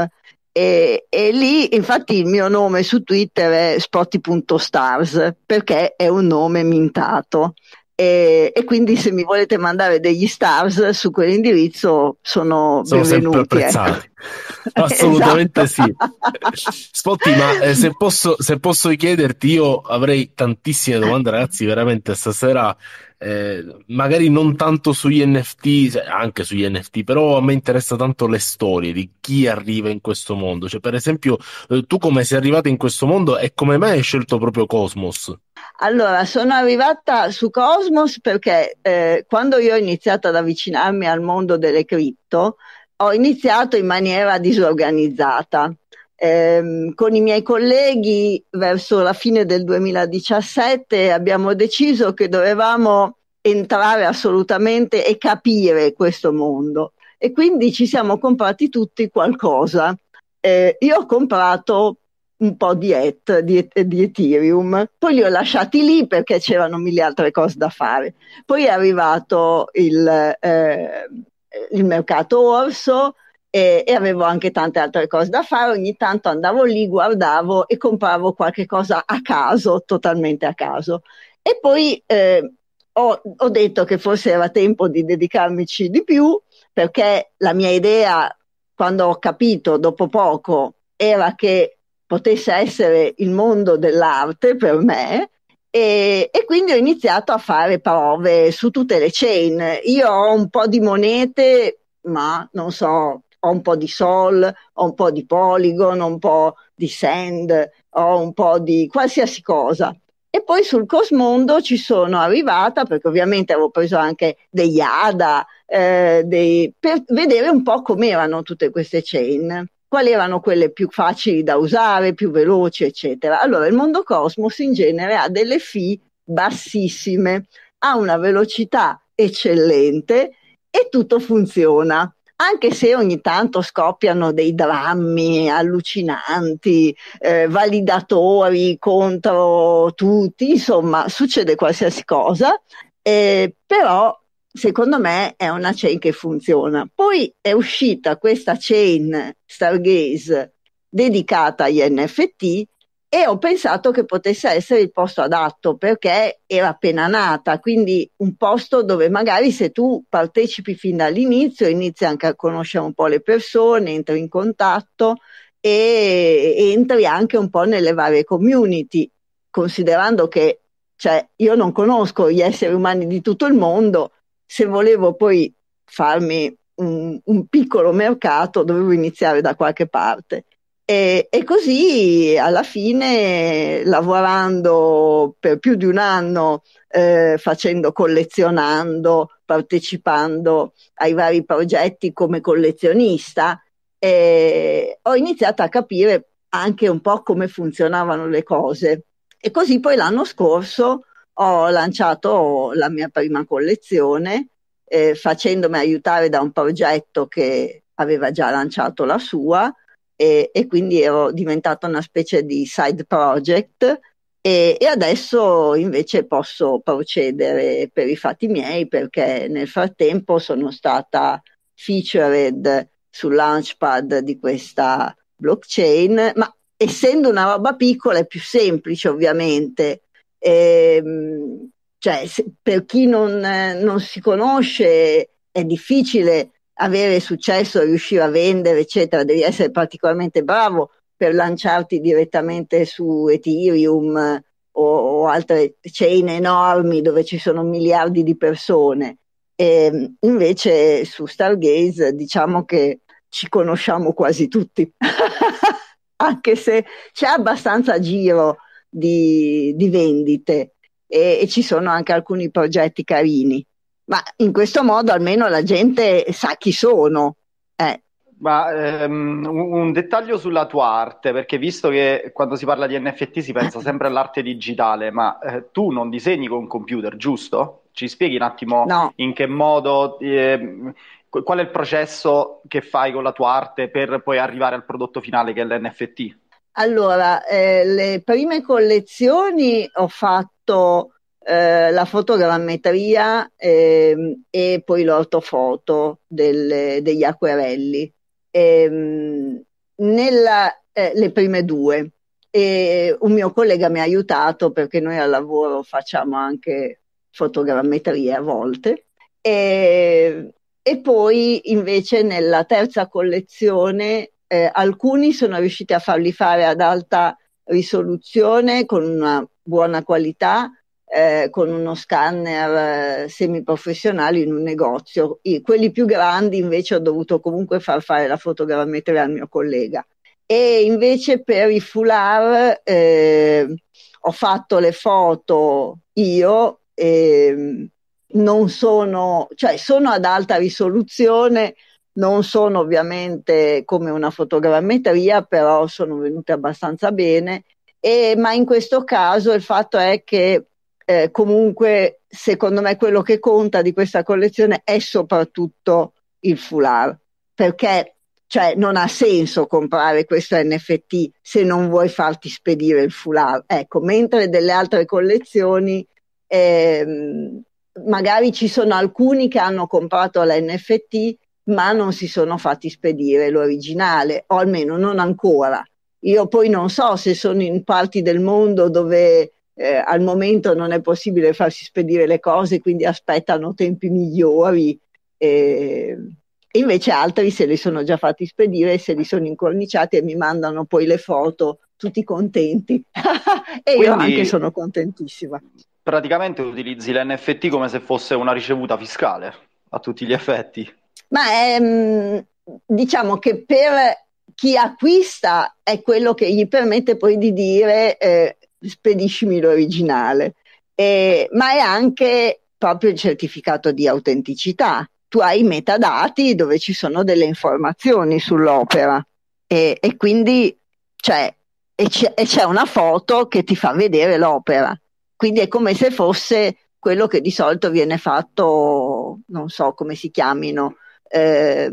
E, e, lì, infatti, il mio nome su Twitter è spotty.stars perché è un nome mintato. E, e, quindi se mi volete mandare degli stars su quell'indirizzo sono, sono benvenuti. Ecco. apprezzati. Eh. Assolutamente esatto. sì. Spotti, ma eh, se, posso, se, posso, chiederti, io avrei tantissime domande, ragazzi, veramente stasera. Eh, magari non tanto sugli NFT, cioè, anche sugli NFT, però a me interessa tanto le storie di chi arriva in questo mondo. Cioè, per esempio, eh, tu come sei arrivato in questo mondo e come mai hai scelto proprio Cosmos? Allora, sono arrivata su Cosmos perché eh, quando io ho iniziato ad avvicinarmi al mondo delle cripto, ho iniziato in maniera disorganizzata. Eh, con i miei colleghi verso la fine del 2017 abbiamo deciso che dovevamo entrare assolutamente e capire questo mondo e quindi ci siamo comprati tutti qualcosa. Eh, io ho comprato un po' di, et, di, di, Ethereum, poi li ho lasciati lì perché c'erano mille altre cose da fare. Poi è arrivato il, eh, il mercato orso e, e, avevo anche tante altre cose da fare, ogni tanto andavo lì, guardavo e compravo qualche cosa a caso, totalmente a caso. E poi eh, ho, ho detto che forse era tempo di dedicarmici di più perché la mia idea, quando ho capito dopo poco, era che potesse essere il mondo dell'arte per me. E, e, quindi ho iniziato a fare prove su tutte le chain. Io ho un po' di monete, ma non so, ho un po' di Sol, ho un po' di Polygon, ho un po' di Sand, ho un po' di qualsiasi cosa. E poi sul Cosmondo ci sono arrivata, perché ovviamente avevo preso anche degli ADA, eh, dei, per vedere un po' erano tutte queste chain quali erano quelle più facili da usare, più veloci, eccetera. Allora, il mondo Cosmos in genere ha delle FI bassissime, ha una velocità eccellente e tutto funziona. Anche se ogni tanto scoppiano dei drammi allucinanti, eh, validatori contro tutti, insomma, succede qualsiasi cosa, eh, però secondo me è una chain che funziona. Poi è uscita questa chain Stargaze dedicata agli NFT e ho pensato che potesse essere il posto adatto perché era appena nata, quindi un posto dove magari se tu partecipi fin dall'inizio inizi anche a conoscere un po' le persone, entri in contatto e, entri anche un po' nelle varie community, considerando che cioè, io non conosco gli esseri umani di tutto il mondo, se volevo poi farmi un, un piccolo mercato dovevo iniziare da qualche parte. E, e, così alla fine, lavorando per più di un anno, eh, facendo collezionando, partecipando ai vari progetti come collezionista, eh, ho iniziato a capire anche un po' come funzionavano le cose. E così poi l'anno scorso ho lanciato la mia prima collezione eh, facendomi aiutare da un progetto che aveva già lanciato la sua e, e quindi ero diventata una specie di side project e, e, adesso invece posso procedere per i fatti miei perché nel frattempo sono stata featured sul launchpad di questa blockchain ma essendo una roba piccola è più semplice ovviamente e, ehm, cioè, se, per chi non, non, si conosce è difficile avere successo, riuscire a vendere, eccetera, devi essere particolarmente bravo per lanciarti direttamente su Ethereum o, o altre chain enormi dove ci sono miliardi di persone. E, ehm, invece su Stargaze diciamo che ci conosciamo quasi tutti, anche se c'è abbastanza giro di, di vendite e, e, ci sono anche alcuni progetti carini. Ma in questo modo almeno la gente sa chi sono. Eh. Ma ehm, un, un dettaglio sulla tua arte, perché visto che quando si parla di NFT si pensa sempre all'arte digitale, ma eh, tu non disegni con computer, giusto? Ci spieghi un attimo no. in che modo, eh, qual è il processo che fai con la tua arte per poi arrivare al prodotto finale che è l'NFT? Allora, eh, le prime collezioni ho fatto eh, la fotogrammetria eh, e poi l'ortofoto del, degli acquerelli. Ehm, nella, eh, le prime due. E un mio collega mi ha aiutato perché noi al lavoro facciamo anche fotogrammetrie a volte. E, e poi invece nella terza collezione eh, alcuni sono riusciti a farli fare ad alta risoluzione con una buona qualità, eh, con uno scanner eh, semiprofessionale in un negozio. I, quelli più grandi invece ho dovuto comunque far fare la fotogrammetria al mio collega. E invece per i foulard eh, ho fatto le foto io, ehm, non sono, cioè sono ad alta risoluzione, non sono ovviamente come una fotogrammetria, però sono venute abbastanza bene, e, ma in questo caso il fatto è che eh, comunque secondo me quello che conta di questa collezione è soprattutto il foulard, perché cioè, non ha senso comprare questo NFT se non vuoi farti spedire il foulard. Ecco, mentre delle altre collezioni ehm, magari ci sono alcuni che hanno comprato l'NFT ma non si sono fatti spedire l'originale, o almeno non ancora. Io poi non so se sono in parti del mondo dove eh, al momento non è possibile farsi spedire le cose, quindi aspettano tempi migliori. E invece altri se li sono già fatti spedire se li sono incorniciati e mi mandano poi le foto tutti contenti e Quindi, io anche sono contentissima. Praticamente utilizzi l'NFT come se fosse una ricevuta fiscale a tutti gli effetti. Ma ehm, diciamo che per chi acquista è quello che gli permette poi di dire eh, spediscimi l'originale, eh, ma è anche proprio il certificato di autenticità. Tu hai metadati dove ci sono delle informazioni sull'opera e, e quindi cioè, e c'è, e c'è una foto che ti fa vedere l'opera. Quindi è come se fosse quello che di solito viene fatto, non so come si chiamino, eh,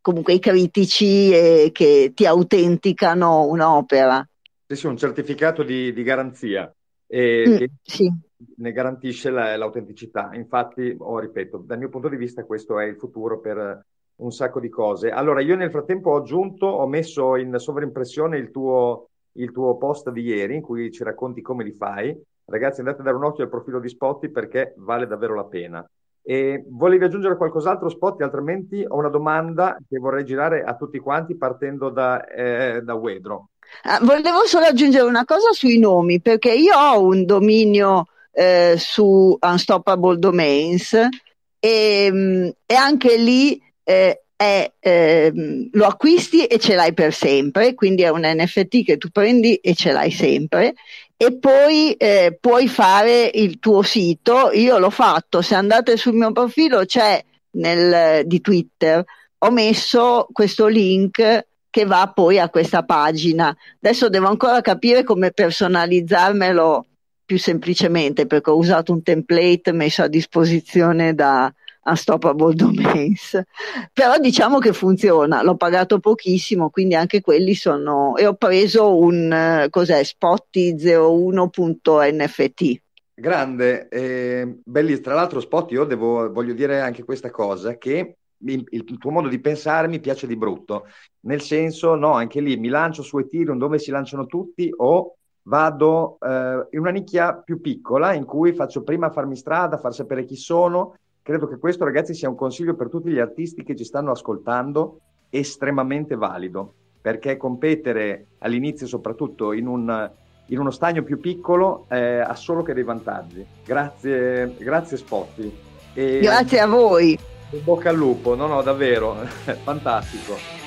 comunque i critici eh, che ti autenticano un'opera. Sì, sì, un certificato di, di garanzia eh, mm, che sì. ne garantisce la, l'autenticità. Infatti, oh, ripeto, dal mio punto di vista questo è il futuro per un sacco di cose. Allora, io nel frattempo ho aggiunto, ho messo in sovraimpressione il tuo, il tuo post di ieri in cui ci racconti come li fai. Ragazzi, andate a dare un occhio al profilo di Spotti perché vale davvero la pena. E volevi aggiungere qualcos'altro, Spotti? Altrimenti ho una domanda che vorrei girare a tutti quanti partendo da, eh, da Wedro. Ah, volevo solo aggiungere una cosa sui nomi, perché io ho un dominio eh, su Unstoppable Domains e, mm, e anche lì eh, è, eh, lo acquisti e ce l'hai per sempre, quindi è un NFT che tu prendi e ce l'hai sempre e poi eh, puoi fare il tuo sito. Io l'ho fatto, se andate sul mio profilo c'è nel, eh, di Twitter, ho messo questo link che va poi a questa pagina. Adesso devo ancora capire come personalizzarmelo più semplicemente perché ho usato un template messo a disposizione da, Unstoppable Domains. Però diciamo che funziona, l'ho pagato pochissimo, quindi anche quelli sono... e ho preso un, cos'è, spotti01.nft. Grande, eh, belli, tra l'altro Spot, io devo, voglio dire anche questa cosa, che il, il, tuo modo di pensare mi piace di brutto, nel senso, no, anche lì mi lancio su Ethereum dove si lanciano tutti o vado eh, in una nicchia più piccola in cui faccio prima farmi strada, far sapere chi sono Credo che questo, ragazzi, sia un consiglio per tutti gli artisti che ci stanno ascoltando, estremamente valido, perché competere all'inizio, soprattutto in, un, in uno stagno più piccolo, eh, ha solo che dei vantaggi. Grazie, grazie Spotti. E grazie a voi. Bocca al lupo, no, no, davvero, fantastico.